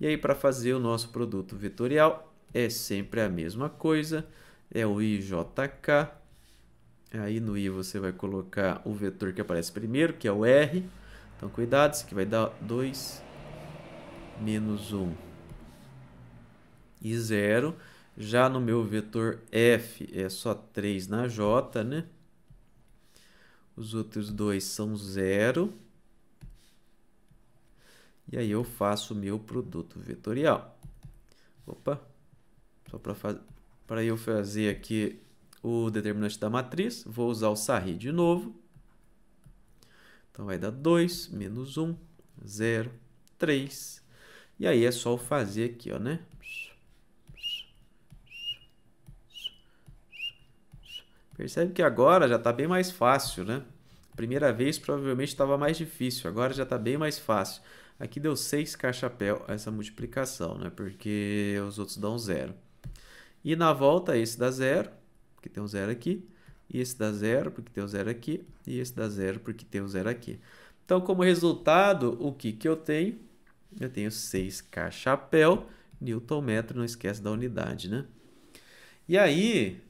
E aí para fazer o nosso produto vetorial é sempre a mesma coisa, é o IJK Aí no i você vai colocar o vetor que aparece primeiro, que é o r. Então cuidado, isso aqui vai dar 2 menos 1 e 0. Já no meu vetor f é só 3 na j, né? Os outros dois são 0. E aí eu faço o meu produto vetorial. Opa, só para faz... eu fazer aqui o determinante da matriz. Vou usar o Sarri de novo. Então vai dar 2, menos 1, 0, 3. E aí é só fazer aqui, ó, né? Percebe que agora já está bem mais fácil, né? Primeira vez provavelmente estava mais difícil, agora já está bem mais fácil. Aqui deu 6 cachapéu essa multiplicação, né? Porque os outros dão 0. E na volta esse dá 0 porque tem um zero aqui, e esse dá zero porque tem um zero aqui, e esse dá zero porque tem um zero aqui. Então, como resultado, o que, que eu tenho? Eu tenho 6K chapéu, Newton metro, não esquece da unidade, né? E aí,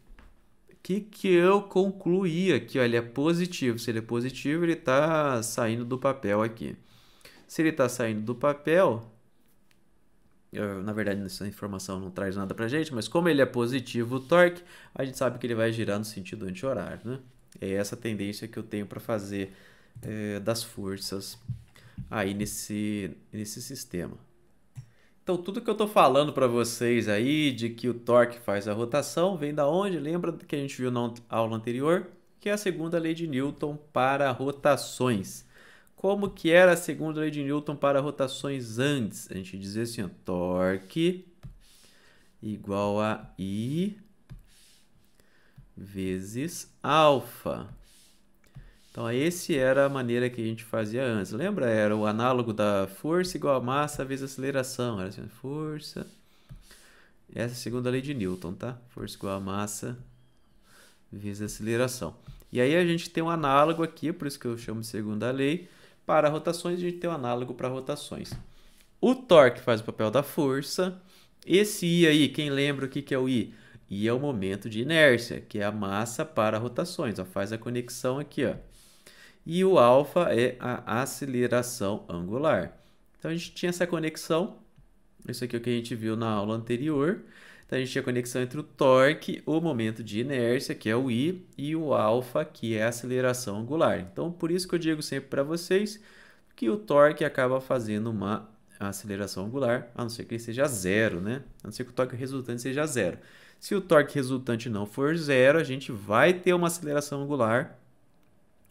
o que, que eu concluí aqui? Olha, ele é positivo. Se ele é positivo, ele está saindo do papel aqui. Se ele está saindo do papel, eu, na verdade, essa informação não traz nada para a gente, mas como ele é positivo o torque, a gente sabe que ele vai girar no sentido anti-horário, né? É essa tendência que eu tenho para fazer é, das forças aí nesse, nesse sistema. Então, tudo que eu estou falando para vocês aí de que o torque faz a rotação vem da onde? Lembra que a gente viu na aula anterior? Que é a segunda lei de Newton para rotações. Como que era a segunda lei de Newton para rotações antes? A gente dizia assim, ó, torque igual a I vezes alfa. Então, esse era a maneira que a gente fazia antes. Lembra? Era o análogo da força igual a massa vezes aceleração. Era assim, força... Essa é a segunda lei de Newton, tá? Força igual a massa vezes aceleração. E aí a gente tem um análogo aqui, por isso que eu chamo de segunda lei, para rotações, a gente tem o um análogo para rotações. O torque faz o papel da força. Esse I aí, quem lembra o que, que é o I? I é o momento de inércia, que é a massa para rotações. Ó, faz a conexão aqui. Ó. E o alfa é a aceleração angular. Então, a gente tinha essa conexão. Isso aqui é o que a gente viu na aula anterior. Então a gente tinha a conexão entre o torque, o momento de inércia, que é o I, e o alfa, que é a aceleração angular. Então por isso que eu digo sempre para vocês que o torque acaba fazendo uma aceleração angular, a não ser que ele seja zero, né? A não ser que o torque resultante seja zero. Se o torque resultante não for zero, a gente vai ter uma aceleração angular,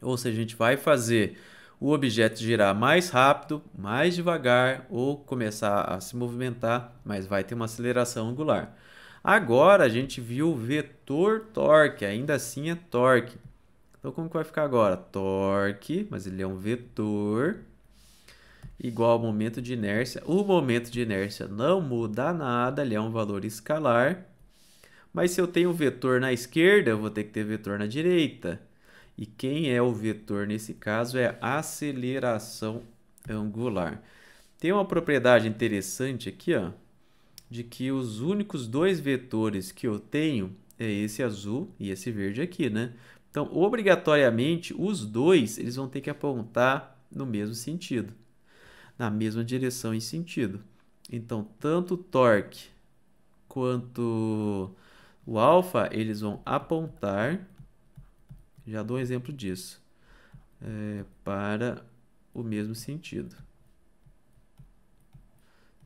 ou seja, a gente vai fazer o objeto girar mais rápido, mais devagar ou começar a se movimentar, mas vai ter uma aceleração angular. Agora a gente viu o vetor torque, ainda assim é torque. Então como que vai ficar agora? Torque, mas ele é um vetor igual ao momento de inércia. O momento de inércia não muda nada, ele é um valor escalar. Mas se eu tenho vetor na esquerda, eu vou ter que ter vetor na direita. E quem é o vetor nesse caso é aceleração angular. Tem uma propriedade interessante aqui, ó de que os únicos dois vetores que eu tenho é esse azul e esse verde aqui, né? Então, obrigatoriamente, os dois eles vão ter que apontar no mesmo sentido, na mesma direção e sentido. Então, tanto o torque quanto o alfa, eles vão apontar, já dou um exemplo disso, é, para o mesmo sentido.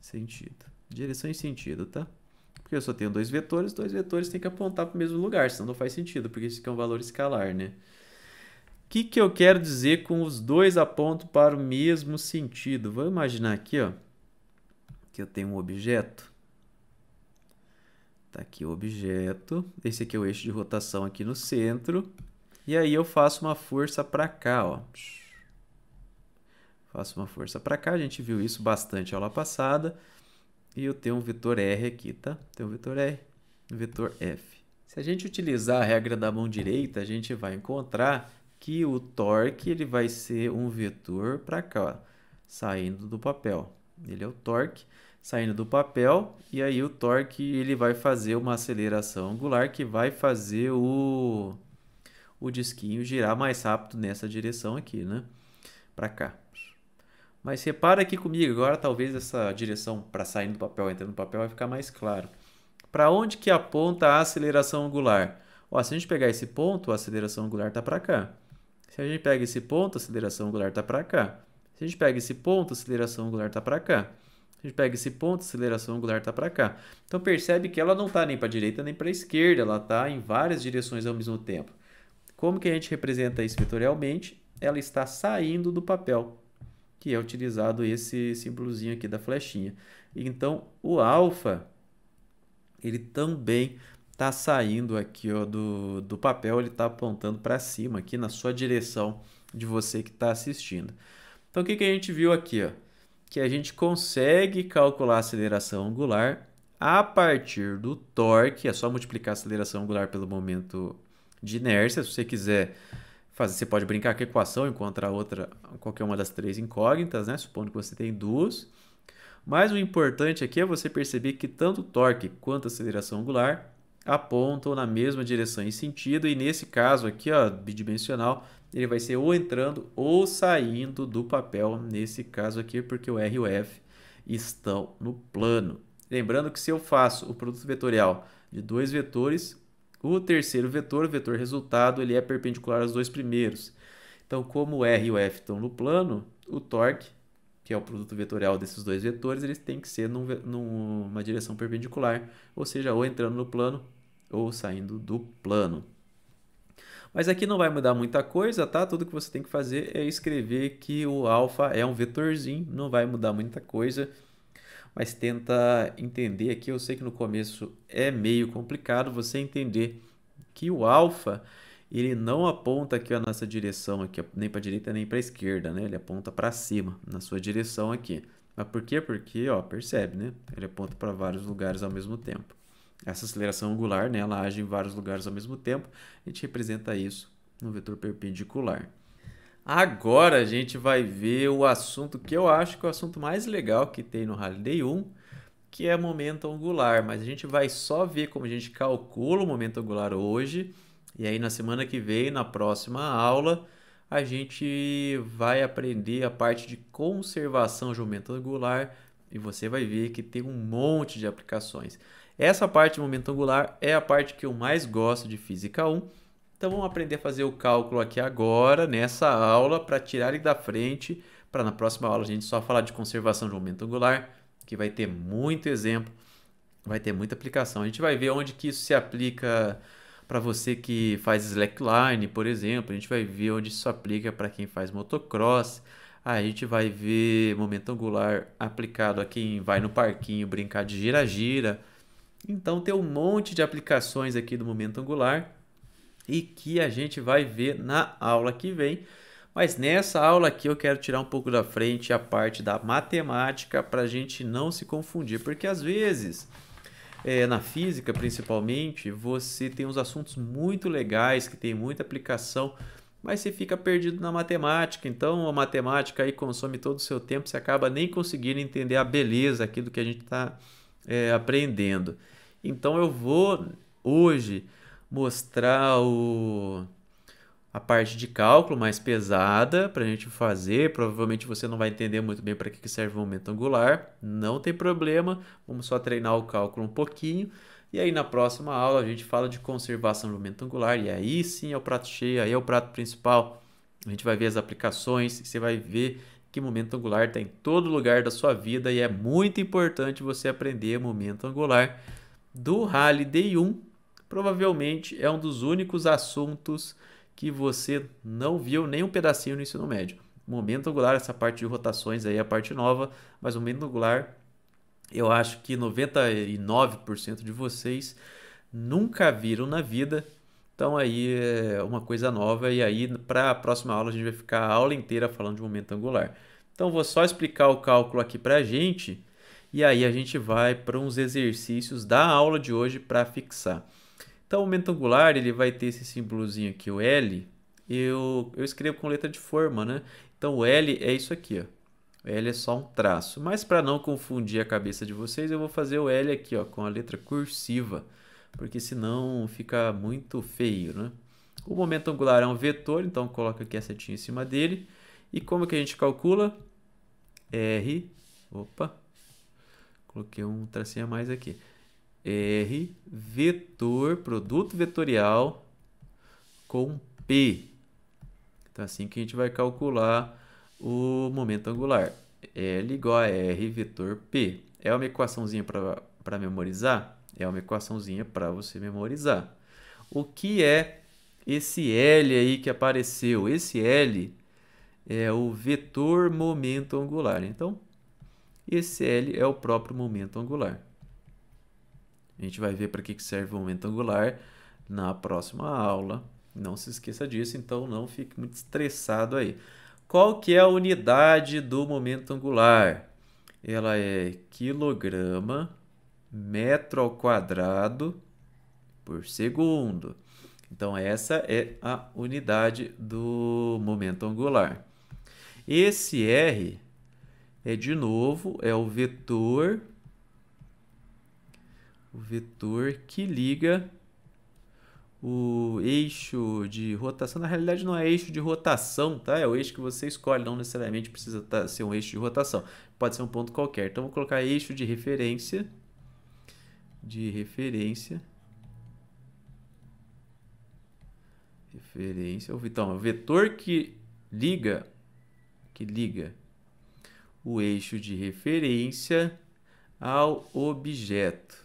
Sentido direção e sentido, tá? Porque eu só tenho dois vetores, dois vetores têm que apontar para o mesmo lugar, senão não faz sentido, porque isso aqui é um valor escalar, né? O que, que eu quero dizer com os dois apontam para o mesmo sentido? Vou imaginar aqui, ó, que eu tenho um objeto. Tá aqui o objeto. Esse aqui é o eixo de rotação aqui no centro. E aí eu faço uma força para cá, ó. Faço uma força para cá, a gente viu isso bastante aula passada. E eu tenho um vetor R aqui, tá? Tem um vetor R, um vetor F. Se a gente utilizar a regra da mão direita, a gente vai encontrar que o torque ele vai ser um vetor para cá, saindo do papel. Ele é o torque saindo do papel e aí o torque ele vai fazer uma aceleração angular que vai fazer o, o disquinho girar mais rápido nessa direção aqui, né? Para cá. Mas repara aqui comigo, agora talvez essa direção para sair do papel, entrar no papel, vai ficar mais claro. Para onde que aponta a aceleração angular? Ó, se a gente pegar esse ponto, a aceleração angular está para cá. Se a gente pega esse ponto, a aceleração angular está para cá. Se a gente pega esse ponto, a aceleração angular está para cá. Se a gente pega esse ponto, a aceleração angular está para cá. Então percebe que ela não está nem para a direita nem para a esquerda, ela está em várias direções ao mesmo tempo. Como que a gente representa isso vetorialmente? Ela está saindo do papel que é utilizado esse símbolozinho aqui da flechinha. Então, o alfa, ele também está saindo aqui ó, do, do papel, ele está apontando para cima aqui na sua direção de você que está assistindo. Então, o que, que a gente viu aqui? Ó? Que a gente consegue calcular a aceleração angular a partir do torque, é só multiplicar a aceleração angular pelo momento de inércia, se você quiser Fazer, você pode brincar com a equação, encontrar outra, qualquer uma das três incógnitas, né? supondo que você tem duas. Mas o importante aqui é você perceber que tanto torque quanto aceleração angular apontam na mesma direção e sentido, e nesse caso aqui, ó, bidimensional, ele vai ser ou entrando ou saindo do papel, nesse caso aqui, porque o R e o F estão no plano. Lembrando que se eu faço o produto vetorial de dois vetores, o terceiro vetor, o vetor resultado, ele é perpendicular aos dois primeiros. Então, como o R e o F estão no plano, o torque, que é o produto vetorial desses dois vetores, ele tem que ser num, numa direção perpendicular, ou seja, ou entrando no plano ou saindo do plano. Mas aqui não vai mudar muita coisa, tá? Tudo que você tem que fazer é escrever que o alfa é um vetorzinho, não vai mudar muita coisa mas tenta entender aqui. Eu sei que no começo é meio complicado você entender que o alfa ele não aponta aqui a nossa direção aqui, nem para a direita nem para a esquerda, né? Ele aponta para cima, na sua direção aqui. Mas por quê? Porque, ó, percebe, né? Ele aponta para vários lugares ao mesmo tempo. Essa aceleração angular, né, ela age em vários lugares ao mesmo tempo. A gente representa isso no vetor perpendicular. Agora a gente vai ver o assunto que eu acho que é o assunto mais legal que tem no Halliday 1, que é momento angular, mas a gente vai só ver como a gente calcula o momento angular hoje, e aí na semana que vem, na próxima aula, a gente vai aprender a parte de conservação de momento angular e você vai ver que tem um monte de aplicações. Essa parte de momento angular é a parte que eu mais gosto de física 1 então vamos aprender a fazer o cálculo aqui agora, nessa aula, para tirar ele da frente, para na próxima aula a gente só falar de conservação de momento angular, que vai ter muito exemplo, vai ter muita aplicação. A gente vai ver onde que isso se aplica para você que faz slackline, por exemplo, a gente vai ver onde isso aplica para quem faz motocross, a gente vai ver momento angular aplicado a quem vai no parquinho brincar de gira-gira. Então tem um monte de aplicações aqui do momento angular e que a gente vai ver na aula que vem. Mas nessa aula aqui eu quero tirar um pouco da frente a parte da matemática para a gente não se confundir, porque às vezes, é, na física principalmente, você tem uns assuntos muito legais que tem muita aplicação, mas você fica perdido na matemática. Então a matemática aí consome todo o seu tempo, você acaba nem conseguindo entender a beleza aqui do que a gente está é, eh, aprendendo. Então eu vou hoje mostrar o, a parte de cálculo mais pesada para a gente fazer. Provavelmente você não vai entender muito bem para que serve o momento angular. Não tem problema, vamos só treinar o cálculo um pouquinho. E aí na próxima aula a gente fala de conservação do momento angular. E aí sim é o prato cheio, aí é o prato principal. A gente vai ver as aplicações, você vai ver que momento angular está em todo lugar da sua vida e é muito importante você aprender momento angular do Rally Day 1 provavelmente é um dos únicos assuntos que você não viu nem um pedacinho no ensino médio. Momento angular, essa parte de rotações aí é a parte nova, mas momento angular, eu acho que 99% de vocês nunca viram na vida. Então aí é uma coisa nova e aí para a próxima aula a gente vai ficar a aula inteira falando de momento angular. Então vou só explicar o cálculo aqui para a gente e aí a gente vai para uns exercícios da aula de hoje para fixar. Então o momento angular ele vai ter esse símbolozinho aqui, o L. Eu, eu escrevo com letra de forma, né? Então o L é isso aqui, ó. O L é só um traço. Mas para não confundir a cabeça de vocês, eu vou fazer o L aqui, ó, com a letra cursiva, porque senão fica muito feio, né? O momento angular é um vetor, então coloca aqui a setinha em cima dele. E como que a gente calcula? R, opa, coloquei um tracinho a mais aqui. R vetor, produto vetorial com P. Então, é assim que a gente vai calcular o momento angular. L igual a R vetor P. É uma equaçãozinha para memorizar? É uma equaçãozinha para você memorizar. O que é esse L aí que apareceu? Esse L é o vetor momento angular. Então, esse L é o próprio momento angular. A gente vai ver para que serve o momento angular na próxima aula. Não se esqueça disso, então não fique muito estressado aí. Qual que é a unidade do momento angular? Ela é quilograma metro ao quadrado por segundo. Então essa é a unidade do momento angular. Esse r é de novo é o vetor o vetor que liga o eixo de rotação. Na realidade, não é eixo de rotação, tá? É o eixo que você escolhe, não necessariamente precisa tá, ser um eixo de rotação. Pode ser um ponto qualquer. Então, vou colocar eixo de referência. De referência. Referência. Então, o vetor que liga, que liga o eixo de referência ao objeto.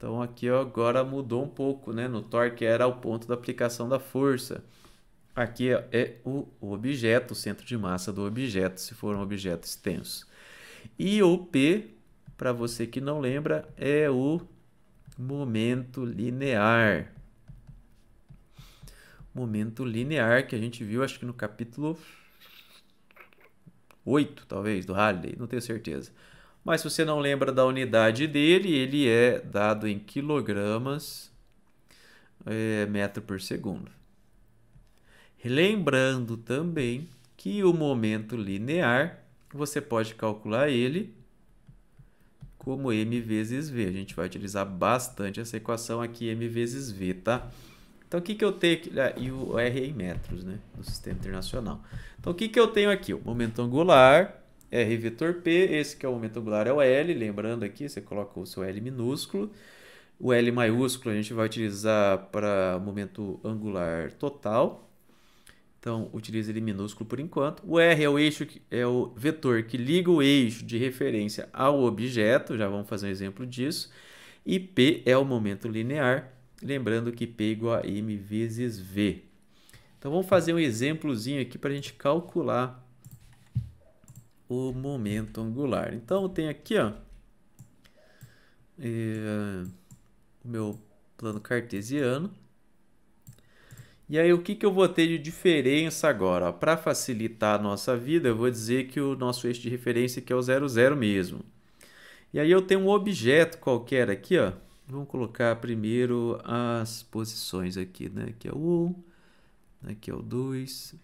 Então aqui ó, agora mudou um pouco, né? No torque era o ponto da aplicação da força. Aqui ó, é o objeto, o centro de massa do objeto, se for um objeto extenso. E o P, para você que não lembra, é o momento linear. Momento linear que a gente viu, acho que no capítulo 8, talvez, do Halley, não tenho certeza. Mas se você não lembra da unidade dele, ele é dado em quilogramas é, metro por segundo. Lembrando também que o momento linear, você pode calcular ele como m vezes v. A gente vai utilizar bastante essa equação aqui, m vezes v, tá? Então, o que, que eu tenho aqui? Ah, e o R é em metros, né? no sistema internacional. Então, o que, que eu tenho aqui? O momento angular R vetor P, esse que é o momento angular é o L, lembrando aqui, você coloca o seu L minúsculo. O L maiúsculo a gente vai utilizar para momento angular total. Então, utiliza ele minúsculo por enquanto. O R é o eixo é o vetor que liga o eixo de referência ao objeto, já vamos fazer um exemplo disso. E P é o momento linear, lembrando que P é igual a M vezes V. Então, vamos fazer um exemplozinho aqui para a gente calcular o momento angular. Então tem tenho aqui, ó, é, o meu plano cartesiano. E aí o que, que eu vou ter de diferença agora? Para facilitar a nossa vida, eu vou dizer que o nosso eixo de referência aqui é o zero zero mesmo. E aí eu tenho um objeto qualquer aqui, ó. Vamos colocar primeiro as posições aqui, né? Aqui é o 1, aqui né? é o 2,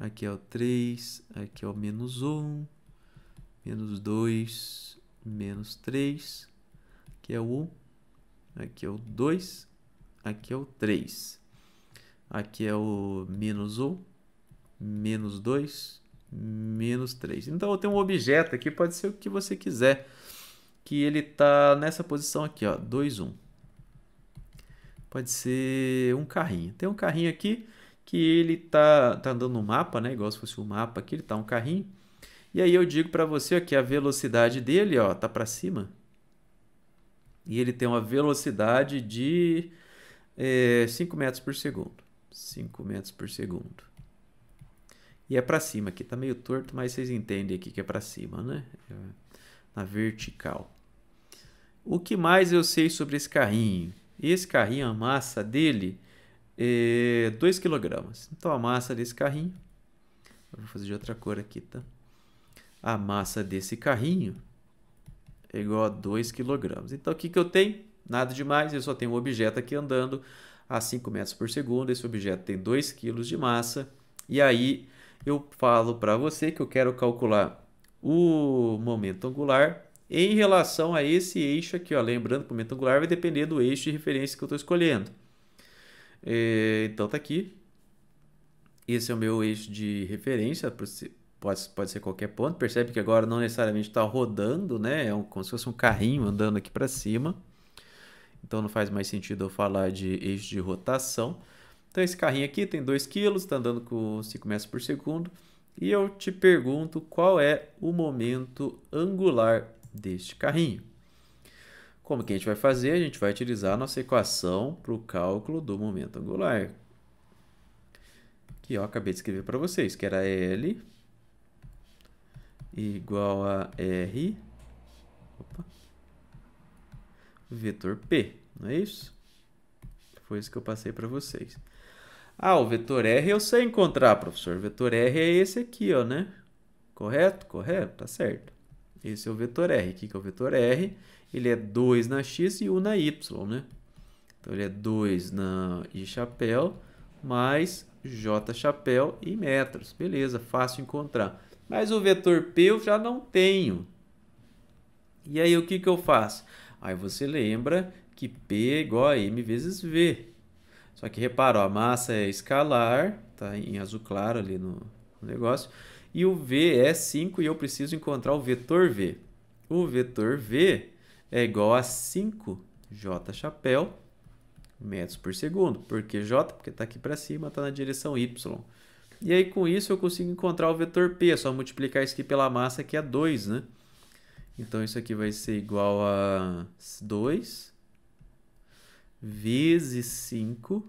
Aqui é o 3, aqui é o menos 1, menos 2, menos 3. Aqui é o 1, aqui é o 2, aqui é o 3. Aqui é o menos 1, menos 2, menos 3. Então eu tenho um objeto aqui, pode ser o que você quiser, que ele está nessa posição aqui, ó, 2, 1. Pode ser um carrinho. Tem um carrinho aqui, que ele tá, tá andando um mapa, né? Igual se fosse um mapa aqui, ele tá um carrinho. E aí eu digo para você aqui que a velocidade dele, ó, tá para cima. E ele tem uma velocidade de é, 5 metros por segundo. 5 metros por segundo. E é para cima aqui, tá meio torto, mas vocês entendem aqui que é para cima, né? É, na vertical. O que mais eu sei sobre esse carrinho? Esse carrinho, a massa dele e 2 kg. Então a massa desse carrinho, vou fazer de outra cor aqui, tá? A massa desse carrinho é igual a 2 kg. Então o que, que eu tenho? Nada demais, eu só tenho um objeto aqui andando a 5 metros por segundo. Esse objeto tem 2 kg de massa. E aí eu falo para você que eu quero calcular o momento angular em relação a esse eixo aqui. Ó. Lembrando que o momento angular vai depender do eixo de referência que eu estou escolhendo. É, então tá aqui. Esse é o meu eixo de referência, pode, pode ser qualquer ponto. Percebe que agora não necessariamente está rodando, né? É um, como se fosse um carrinho andando aqui para cima. Então não faz mais sentido eu falar de eixo de rotação. Então esse carrinho aqui tem 2 kg, está andando com 5 metros por segundo. E eu te pergunto qual é o momento angular deste carrinho. Como que a gente vai fazer? A gente vai utilizar a nossa equação para o cálculo do momento angular. Que eu acabei de escrever para vocês, que era L igual a R opa, vetor P, não é isso? Foi isso que eu passei para vocês. Ah, o vetor R eu sei encontrar, professor. O vetor R é esse aqui, ó, né? Correto? Correto? Tá certo. Esse é o vetor R. O que é o vetor R? ele é 2 na x e 1 na y, né? Então ele é 2 na i chapéu mais j chapéu e metros. Beleza, fácil encontrar. Mas o vetor p eu já não tenho. E aí o que, que eu faço? Aí você lembra que p é igual a m vezes v. Só que repara, ó, a massa é escalar, tá em azul claro ali no, no negócio. E o v é 5 e eu preciso encontrar o vetor v. O vetor v é igual a 5 J chapéu metros por segundo. Por que J? Porque está aqui para cima, está na direção Y. E aí com isso eu consigo encontrar o vetor P, é só multiplicar isso aqui pela massa que é 2, né? Então isso aqui vai ser igual a 2 vezes 5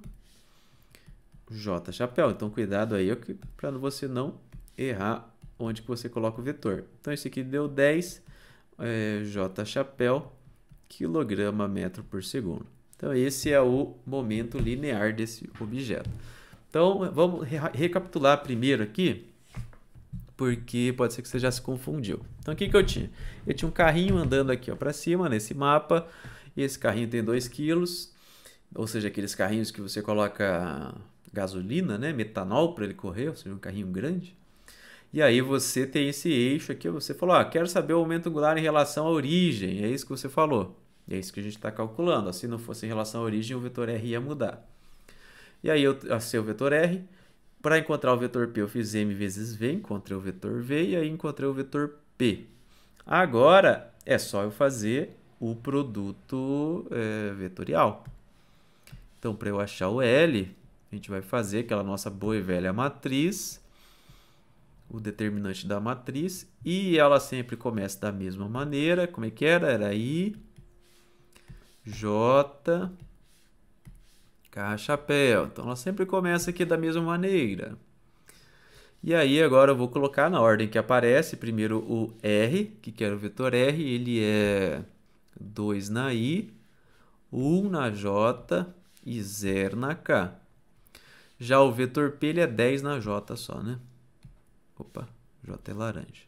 J chapéu. Então cuidado aí para você não errar onde que você coloca o vetor. Então isso aqui deu 10 é, J chapéu, quilograma metro por segundo. Então, esse é o momento linear desse objeto. Então, vamos re recapitular primeiro aqui, porque pode ser que você já se confundiu. Então, o que, que eu tinha? Eu tinha um carrinho andando aqui para cima nesse mapa. Esse carrinho tem 2 quilos, ou seja, aqueles carrinhos que você coloca gasolina, né, metanol para ele correr, ou seja, um carrinho grande. E aí você tem esse eixo aqui, você falou, ah, quero saber o aumento angular em relação à origem, é isso que você falou. E é isso que a gente está calculando. Se não fosse em relação à origem, o vetor R ia mudar. E aí eu achei o vetor R. Para encontrar o vetor P, eu fiz M vezes V, encontrei o vetor V e aí encontrei o vetor P. Agora é só eu fazer o produto é, vetorial. Então, para eu achar o L, a gente vai fazer aquela nossa boa e velha matriz o determinante da matriz e ela sempre começa da mesma maneira. Como é que era? Era I, J, K, chapéu. Então ela sempre começa aqui da mesma maneira. E aí agora eu vou colocar na ordem que aparece, primeiro o R, que quer o vetor R, ele é 2 na I, 1 na J e 0 na K. Já o vetor P ele é 10 na J só, né? Opa, J é laranja.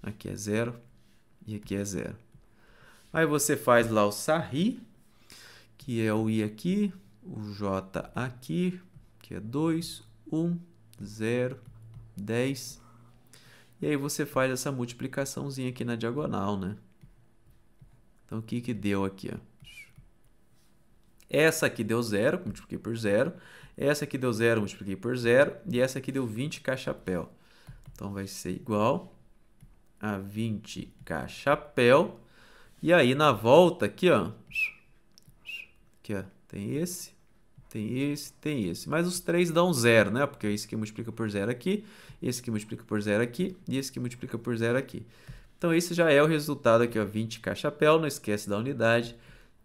Aqui é zero e aqui é zero. Aí você faz lá o sarri, que é o i aqui, o j aqui, que é 2, 1, 0, 10. E aí você faz essa multiplicaçãozinha aqui na diagonal, né? Então, o que que deu aqui, ó? Essa aqui deu zero, multipliquei por zero. Essa aqui deu 0, multipliquei por 0. E essa aqui deu 20 cachapéu. Então vai ser igual a 20 cachapéu. E aí na volta aqui, ó. Aqui, ó. Tem esse, tem esse, tem esse. Mas os três dão zero, né? Porque é esse que multiplica por zero aqui, esse que multiplica por zero aqui e esse que multiplica por zero aqui. Então esse já é o resultado aqui, ó. 20 cachapéu. não esquece da unidade.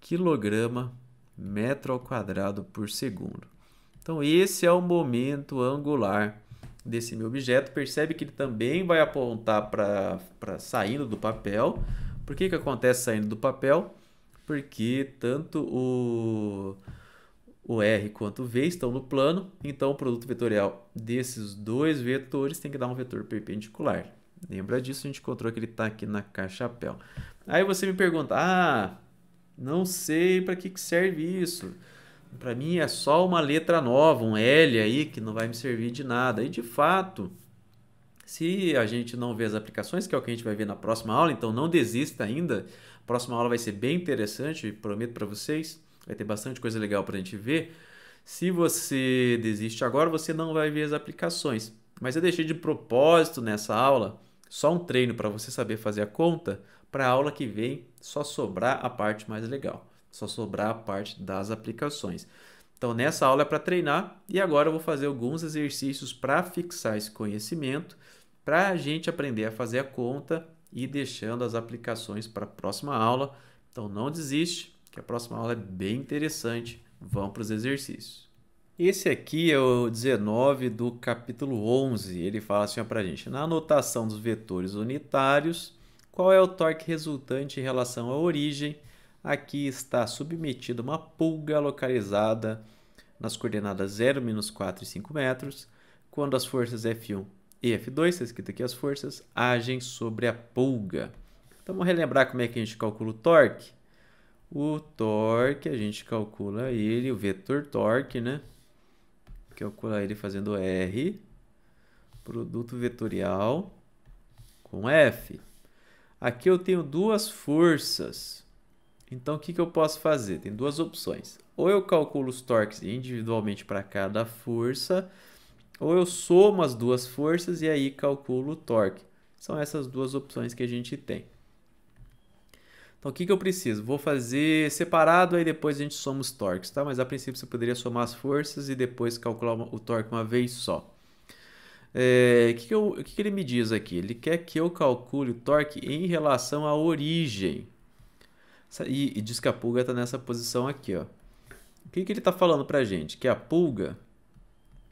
Quilograma metro ao quadrado por segundo. Então, esse é o momento angular desse meu objeto. Percebe que ele também vai apontar para saindo do papel. Por que, que acontece saindo do papel? Porque tanto o, o R quanto o V estão no plano, então o produto vetorial desses dois vetores tem que dar um vetor perpendicular. Lembra disso, a gente encontrou que ele está aqui na caixa cachapel. Aí você me pergunta, ah, não sei para que, que serve isso para mim é só uma letra nova, um L aí que não vai me servir de nada. E de fato, se a gente não vê as aplicações, que é o que a gente vai ver na próxima aula, então não desista ainda. A próxima aula vai ser bem interessante, prometo para vocês. Vai ter bastante coisa legal para a gente ver. Se você desiste agora, você não vai ver as aplicações. Mas eu deixei de propósito nessa aula só um treino para você saber fazer a conta, para a aula que vem só sobrar a parte mais legal. Só sobrar a parte das aplicações. Então, nessa aula é para treinar e agora eu vou fazer alguns exercícios para fixar esse conhecimento, para a gente aprender a fazer a conta e deixando as aplicações para a próxima aula. Então, não desiste, que a próxima aula é bem interessante. Vamos para os exercícios. Esse aqui é o 19 do capítulo 11. Ele fala assim para a gente: na anotação dos vetores unitários, qual é o torque resultante em relação à origem? Aqui está submetida uma pulga localizada nas coordenadas 0, menos 4 e 5 metros, quando as forças F1 e F2, está escrito aqui as forças, agem sobre a pulga. Então vamos relembrar como é que a gente calcula o torque. O torque, a gente calcula ele, o vetor torque, né? Calcular ele fazendo R, produto vetorial com F. Aqui eu tenho duas forças então o que, que eu posso fazer? Tem duas opções. Ou eu calculo os torques individualmente para cada força, ou eu somo as duas forças e aí calculo o torque. São essas duas opções que a gente tem. Então, o que, que eu preciso? Vou fazer separado, aí depois a gente soma os torques, tá? Mas a princípio você poderia somar as forças e depois calcular o torque uma vez só. É, que que eu, o que, que ele me diz aqui? Ele quer que eu calcule o torque em relação à origem. E, e diz que a pulga está nessa posição aqui, ó. O que, que ele está falando para a gente? Que a pulga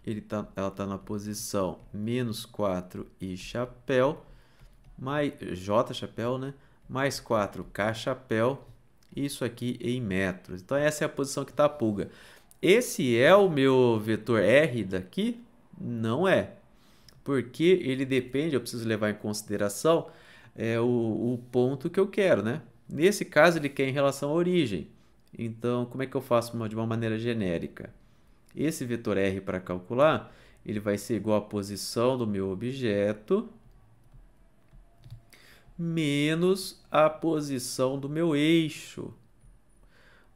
ele tá, ela está na posição menos 4 e chapéu, mais, J chapéu, né? Mais 4K chapéu, isso aqui em metros. Então essa é a posição que está a pulga. Esse é o meu vetor R daqui? Não é, porque ele depende, eu preciso levar em consideração é, o, o ponto que eu quero, né? Nesse caso, ele quer em relação à origem. Então, como é que eu faço uma, de uma maneira genérica? Esse vetor R para calcular, ele vai ser igual à posição do meu objeto menos a posição do meu eixo,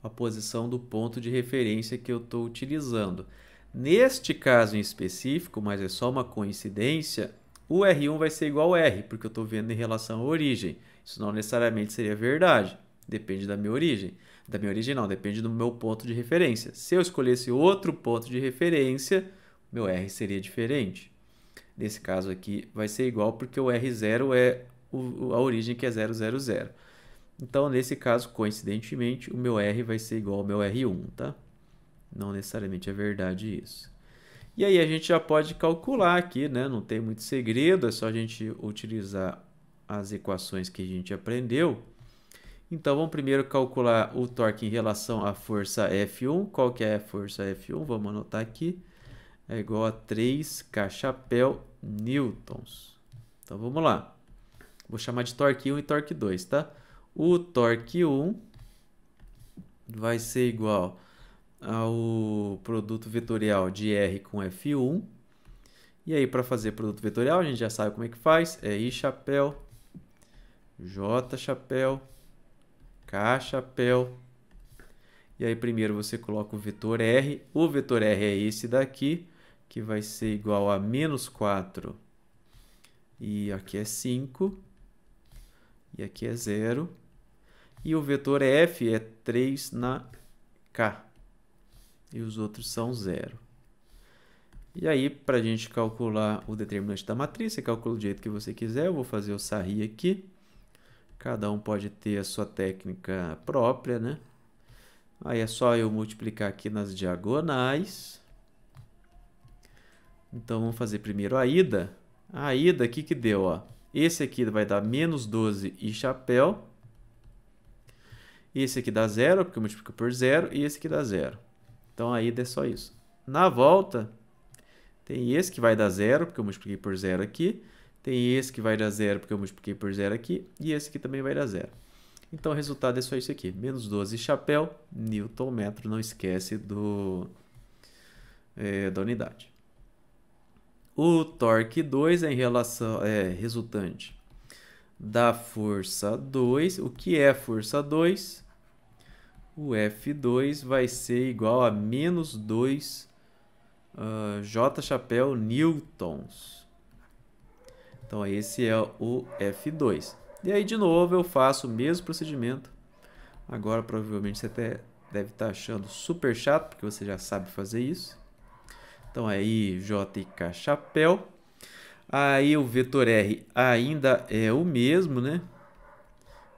a posição do ponto de referência que eu estou utilizando. Neste caso em específico, mas é só uma coincidência, o R1 vai ser igual ao R, porque eu estou vendo em relação à origem. Isso não necessariamente seria verdade. Depende da minha origem. Da minha origem, não, depende do meu ponto de referência. Se eu escolhesse outro ponto de referência, meu R seria diferente. Nesse caso aqui, vai ser igual porque o R0 é a origem que é 000. Então, nesse caso, coincidentemente, o meu R vai ser igual ao meu R1, tá? Não necessariamente é verdade isso. E aí a gente já pode calcular aqui, né? Não tem muito segredo, é só a gente utilizar as equações que a gente aprendeu. Então vamos primeiro calcular o torque em relação à força F1. Qual que é a força F1? Vamos anotar aqui. É igual a 3 cachapéu newtons. Então vamos lá. Vou chamar de torque 1 e torque 2, tá? O torque 1 vai ser igual ao produto vetorial de R com F1. E aí, para fazer produto vetorial, a gente já sabe como é que faz. É I chapéu J chapéu, K chapéu. E aí primeiro você coloca o vetor R. O vetor R é esse daqui, que vai ser igual a menos 4. E aqui é 5. E aqui é 0. E o vetor F é 3 na K. E os outros são 0. E aí, para a gente calcular o determinante da matriz, você calcula do jeito que você quiser. Eu vou fazer o sarri aqui. Cada um pode ter a sua técnica própria, né? Aí é só eu multiplicar aqui nas diagonais. Então vamos fazer primeiro a ida. A ida, o que, que deu? Ó? Esse aqui vai dar menos 12 e chapéu. Esse aqui dá zero, porque multiplico por zero. E esse aqui dá zero. Então a ida é só isso. Na volta, tem esse que vai dar zero, porque eu multipliquei por zero aqui. Tem esse que vai dar zero porque eu multipliquei por zero aqui. E esse aqui também vai dar zero. Então o resultado é só isso aqui. Menos 12 chapéu, newton metro. Não esquece do, é, da unidade. O torque 2 é em relação é resultante da força 2. O que é força 2? O F2 vai ser igual a menos 2 uh, ah, J chapéu newtons. Então esse é o F2. E aí de novo eu faço o mesmo procedimento. Agora provavelmente você até deve estar tá achando super chato, porque você já sabe fazer isso. Então aí é JK chapéu. Aí o vetor R ainda é o mesmo, né?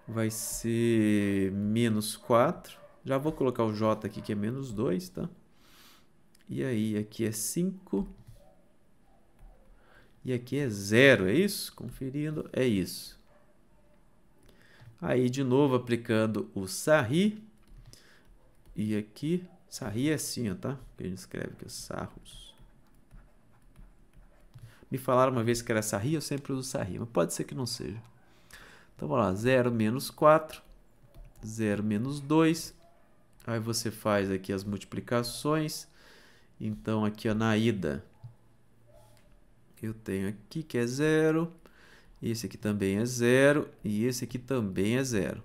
Vai ser menos 4. Já vou colocar o J aqui que é menos 2, tá? E aí aqui é 5. E aqui é zero, é isso? Conferindo, é isso. Aí, de novo, aplicando o sarri. E aqui, sarri é assim, ó, tá? Que a gente escreve aqui, sarros. Me falaram uma vez que era sarri, eu sempre uso sarri, mas pode ser que não seja. Então, vamos lá, 0 menos 4, 0 menos 2. Aí você faz aqui as multiplicações. Então, aqui ó, na ida, eu tenho aqui que é zero, esse aqui também é zero e esse aqui também é zero.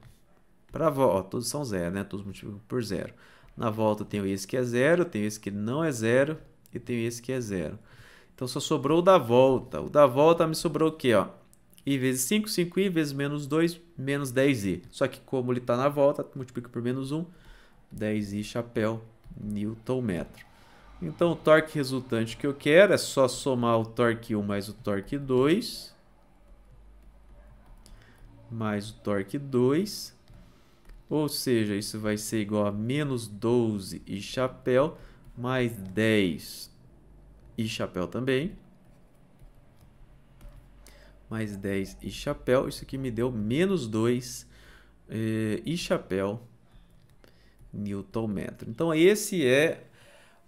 Para volta, todos são zero, né? Todos multiplicam por zero. Na volta tenho esse que é zero, tenho esse que não é zero e tenho esse que é zero. Então só sobrou o da volta. O da volta me sobrou o quê, ó? i vezes 5, 5i vezes menos 2, menos 10i. Só que como ele está na volta, multiplica por menos 1, 10i chapéu, newton metro. Então o torque resultante que eu quero é só somar o torque 1 mais o torque 2. Mais o torque 2. Ou seja, isso vai ser igual a menos 12 e chapéu, mais 10 e chapéu também. Mais 10 e chapéu. Isso aqui me deu menos 2 eh, e chapéu newton metro. Então esse é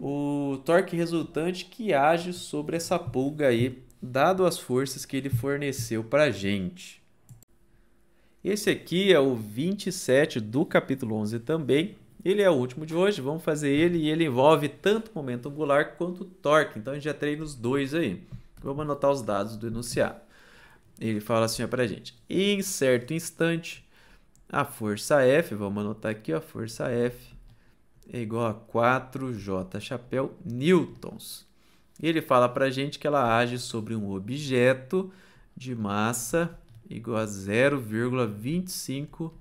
o torque resultante que age sobre essa pulga aí, dado as forças que ele forneceu para gente. Esse aqui é o 27 do capítulo 11 também. Ele é o último de hoje, vamos fazer ele e ele envolve tanto momento angular quanto torque. Então a gente já treina os dois aí. Vamos anotar os dados do enunciado. Ele fala assim para gente. Em certo instante, a força F, vamos anotar aqui, a força F é igual a 4J chapéu newtons. E ele fala para a gente que ela age sobre um objeto de massa igual a 0,25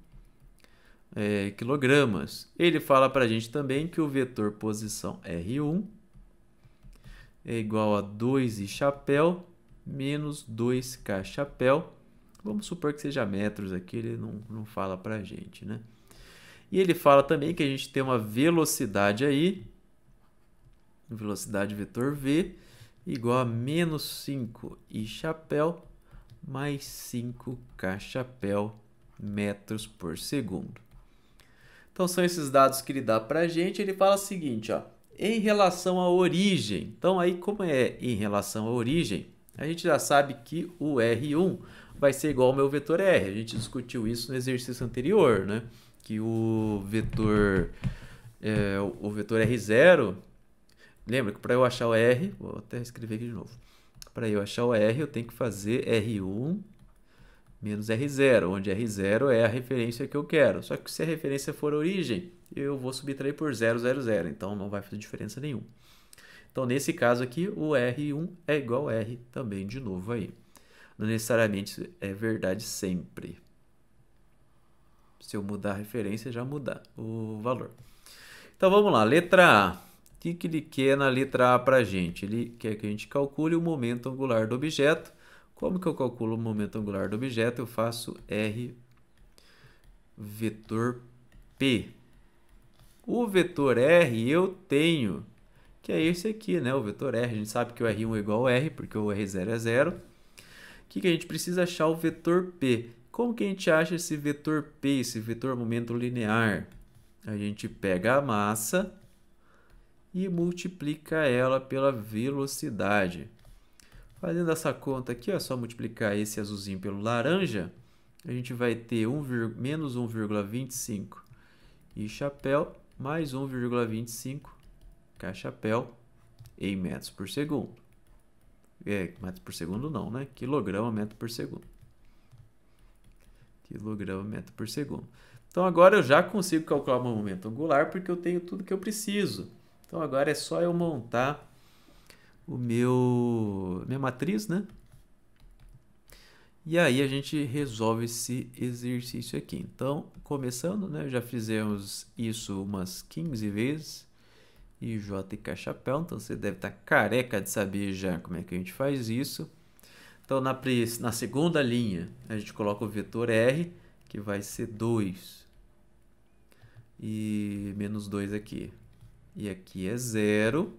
é, quilogramas. Ele fala para a gente também que o vetor posição R1 é igual a 2i chapéu menos 2k chapéu. Vamos supor que seja metros aqui, ele não, não fala para a gente, né? E ele fala também que a gente tem uma velocidade aí, velocidade vetor v, igual a menos 5 e chapéu mais 5k chapéu metros por segundo. Então são esses dados que ele dá para a gente. Ele fala o seguinte, ó, em relação à origem. Então aí como é em relação à origem, a gente já sabe que o R1 vai ser igual ao meu vetor R. A gente discutiu isso no exercício anterior, né? que o vetor é, o vetor R0, lembra que para eu achar o R, vou até escrever aqui de novo. Para eu achar o R, eu tenho que fazer R1 menos R0, onde R0 é a referência que eu quero. Só que se a referência for a origem, eu vou subtrair por 0, 0, 0, então não vai fazer diferença nenhuma. Então, nesse caso aqui, o R1 é igual a R também, de novo aí. Não necessariamente é verdade sempre se eu mudar a referência, já muda o valor. Então vamos lá, letra A. O que, que ele quer na letra A para a gente? Ele quer que a gente calcule o momento angular do objeto. Como que eu calculo o momento angular do objeto? Eu faço R vetor P. O vetor R eu tenho, que é esse aqui, né? O vetor R, a gente sabe que o R1 é igual ao R, porque o R0 é zero. O que, que a gente precisa achar? O vetor P. Como que a gente acha esse vetor P, esse vetor momento linear? A gente pega a massa e multiplica ela pela velocidade. Fazendo essa conta aqui, é só multiplicar esse azulzinho pelo laranja, a gente vai ter 1, menos 1,25 e chapéu, mais 1,25 k chapéu em metros por segundo. É, metros por segundo não, né? Quilograma metro por segundo quilograma metro por segundo. Então agora eu já consigo calcular o momento angular porque eu tenho tudo que eu preciso. Então agora é só eu montar o meu minha matriz, né? E aí a gente resolve esse exercício aqui. Então, começando, né, já fizemos isso umas 15 vezes. IJ e K chapéu, então você deve estar tá careca de saber já como é que a gente faz isso. Então, na, na segunda linha, a gente coloca o vetor R, que vai ser 2. E menos 2 aqui. E aqui é 0.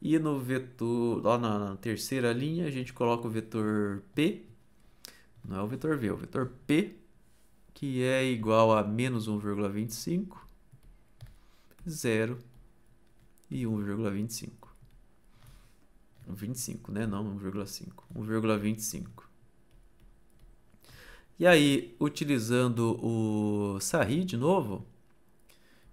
E no vetor, lá na terceira linha, a gente coloca o vetor P, não é o vetor V, é o vetor P, que é igual a menos 1,25, 0 e 1,25. 25, né? Não, 1,5. 1,25. E aí, utilizando o Sarri de novo,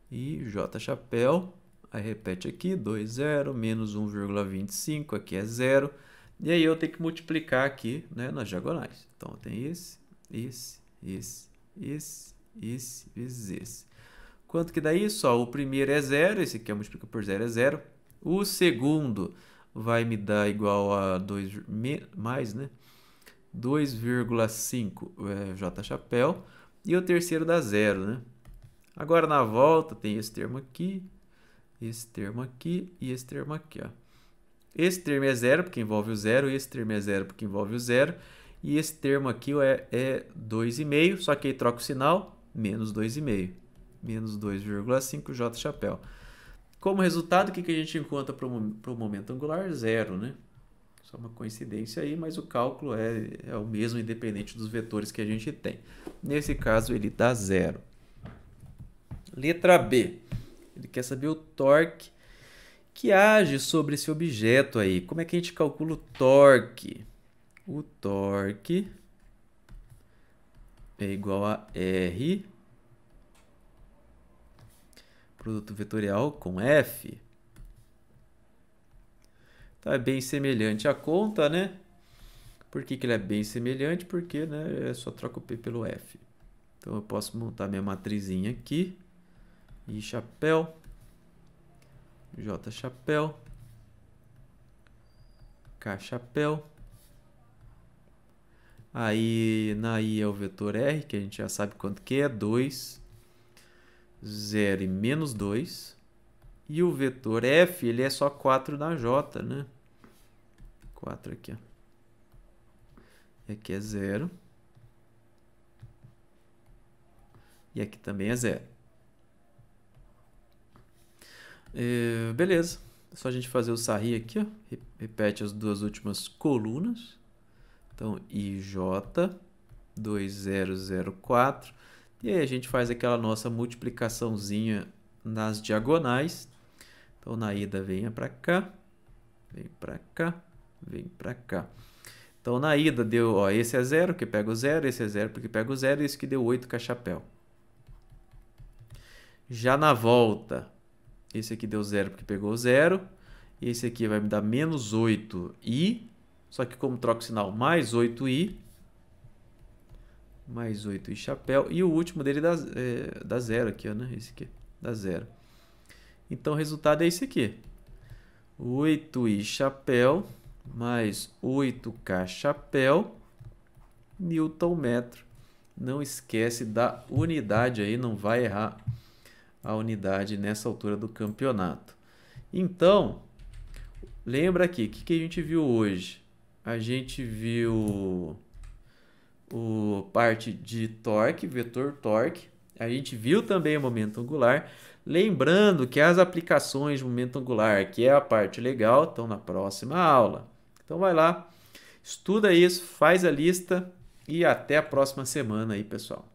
e J chapéu, aí repete aqui, 2,0 menos 1,25, aqui é 0. E aí eu tenho que multiplicar aqui né, nas diagonais. Então tem esse, esse, esse, esse, esse, vezes esse. Quanto que dá isso? Ó, o primeiro é 0, esse aqui é multiplica por 0 é 0. O segundo vai me dar igual a 2 mais, né? 2,5 é, J chapéu e o terceiro dá zero, né? Agora na volta tem esse termo aqui, esse termo aqui e esse termo aqui, ó. Esse termo é zero porque envolve o zero, esse termo é zero porque envolve o zero, e esse termo aqui é, é 2,5, só que aí troca o sinal, menos 2,5, menos 2,5 J chapéu. Como resultado, o que, que a gente encontra para o momento angular? Zero, né? Só uma coincidência aí, mas o cálculo é, é o mesmo independente dos vetores que a gente tem. Nesse caso, ele dá zero. Letra B. Ele quer saber o torque que age sobre esse objeto aí. Como é que a gente calcula o torque? O torque é igual a R produto vetorial com F. Então é bem semelhante à conta, né? Por que, que ele é bem semelhante? Porque né, É só troco o P pelo F. Então eu posso montar minha matrizinha aqui. I chapéu. J chapéu. K chapéu. Aí na I é o vetor R, que a gente já sabe quanto que é, 2. 0 e menos 2. E o vetor f ele é só 4 na j, né? 4 aqui, ó. aqui é 0. E aqui também é 0. É, beleza. É só a gente fazer o sarri aqui, ó. Repete as duas últimas colunas. Então, IJ 2004 e aí a gente faz aquela nossa multiplicaçãozinha nas diagonais. Então na ida venha para cá, vem para cá, vem para cá. Então na ida deu, ó, esse é zero, que pega o zero, esse é zero, porque pega o zero, esse que deu 8 com a chapéu. Já na volta, esse aqui deu zero porque pegou zero, esse aqui vai me dar menos 8i, só que como troca o sinal mais 8i, mais 8 e chapéu. E o último dele dá, é, dá é, zero aqui, ó, né? Esse aqui dá zero. Então o resultado é esse aqui. 8 e chapéu mais 8K chapéu, Newton metro. Não esquece da unidade aí, não vai errar a unidade nessa altura do campeonato. Então, lembra aqui, o que, que a gente viu hoje? A gente viu o parte de torque, vetor torque. A gente viu também o momento angular. Lembrando que as aplicações de momento angular, que é a parte legal, estão na próxima aula. Então vai lá, estuda isso, faz a lista e até a próxima semana aí, pessoal.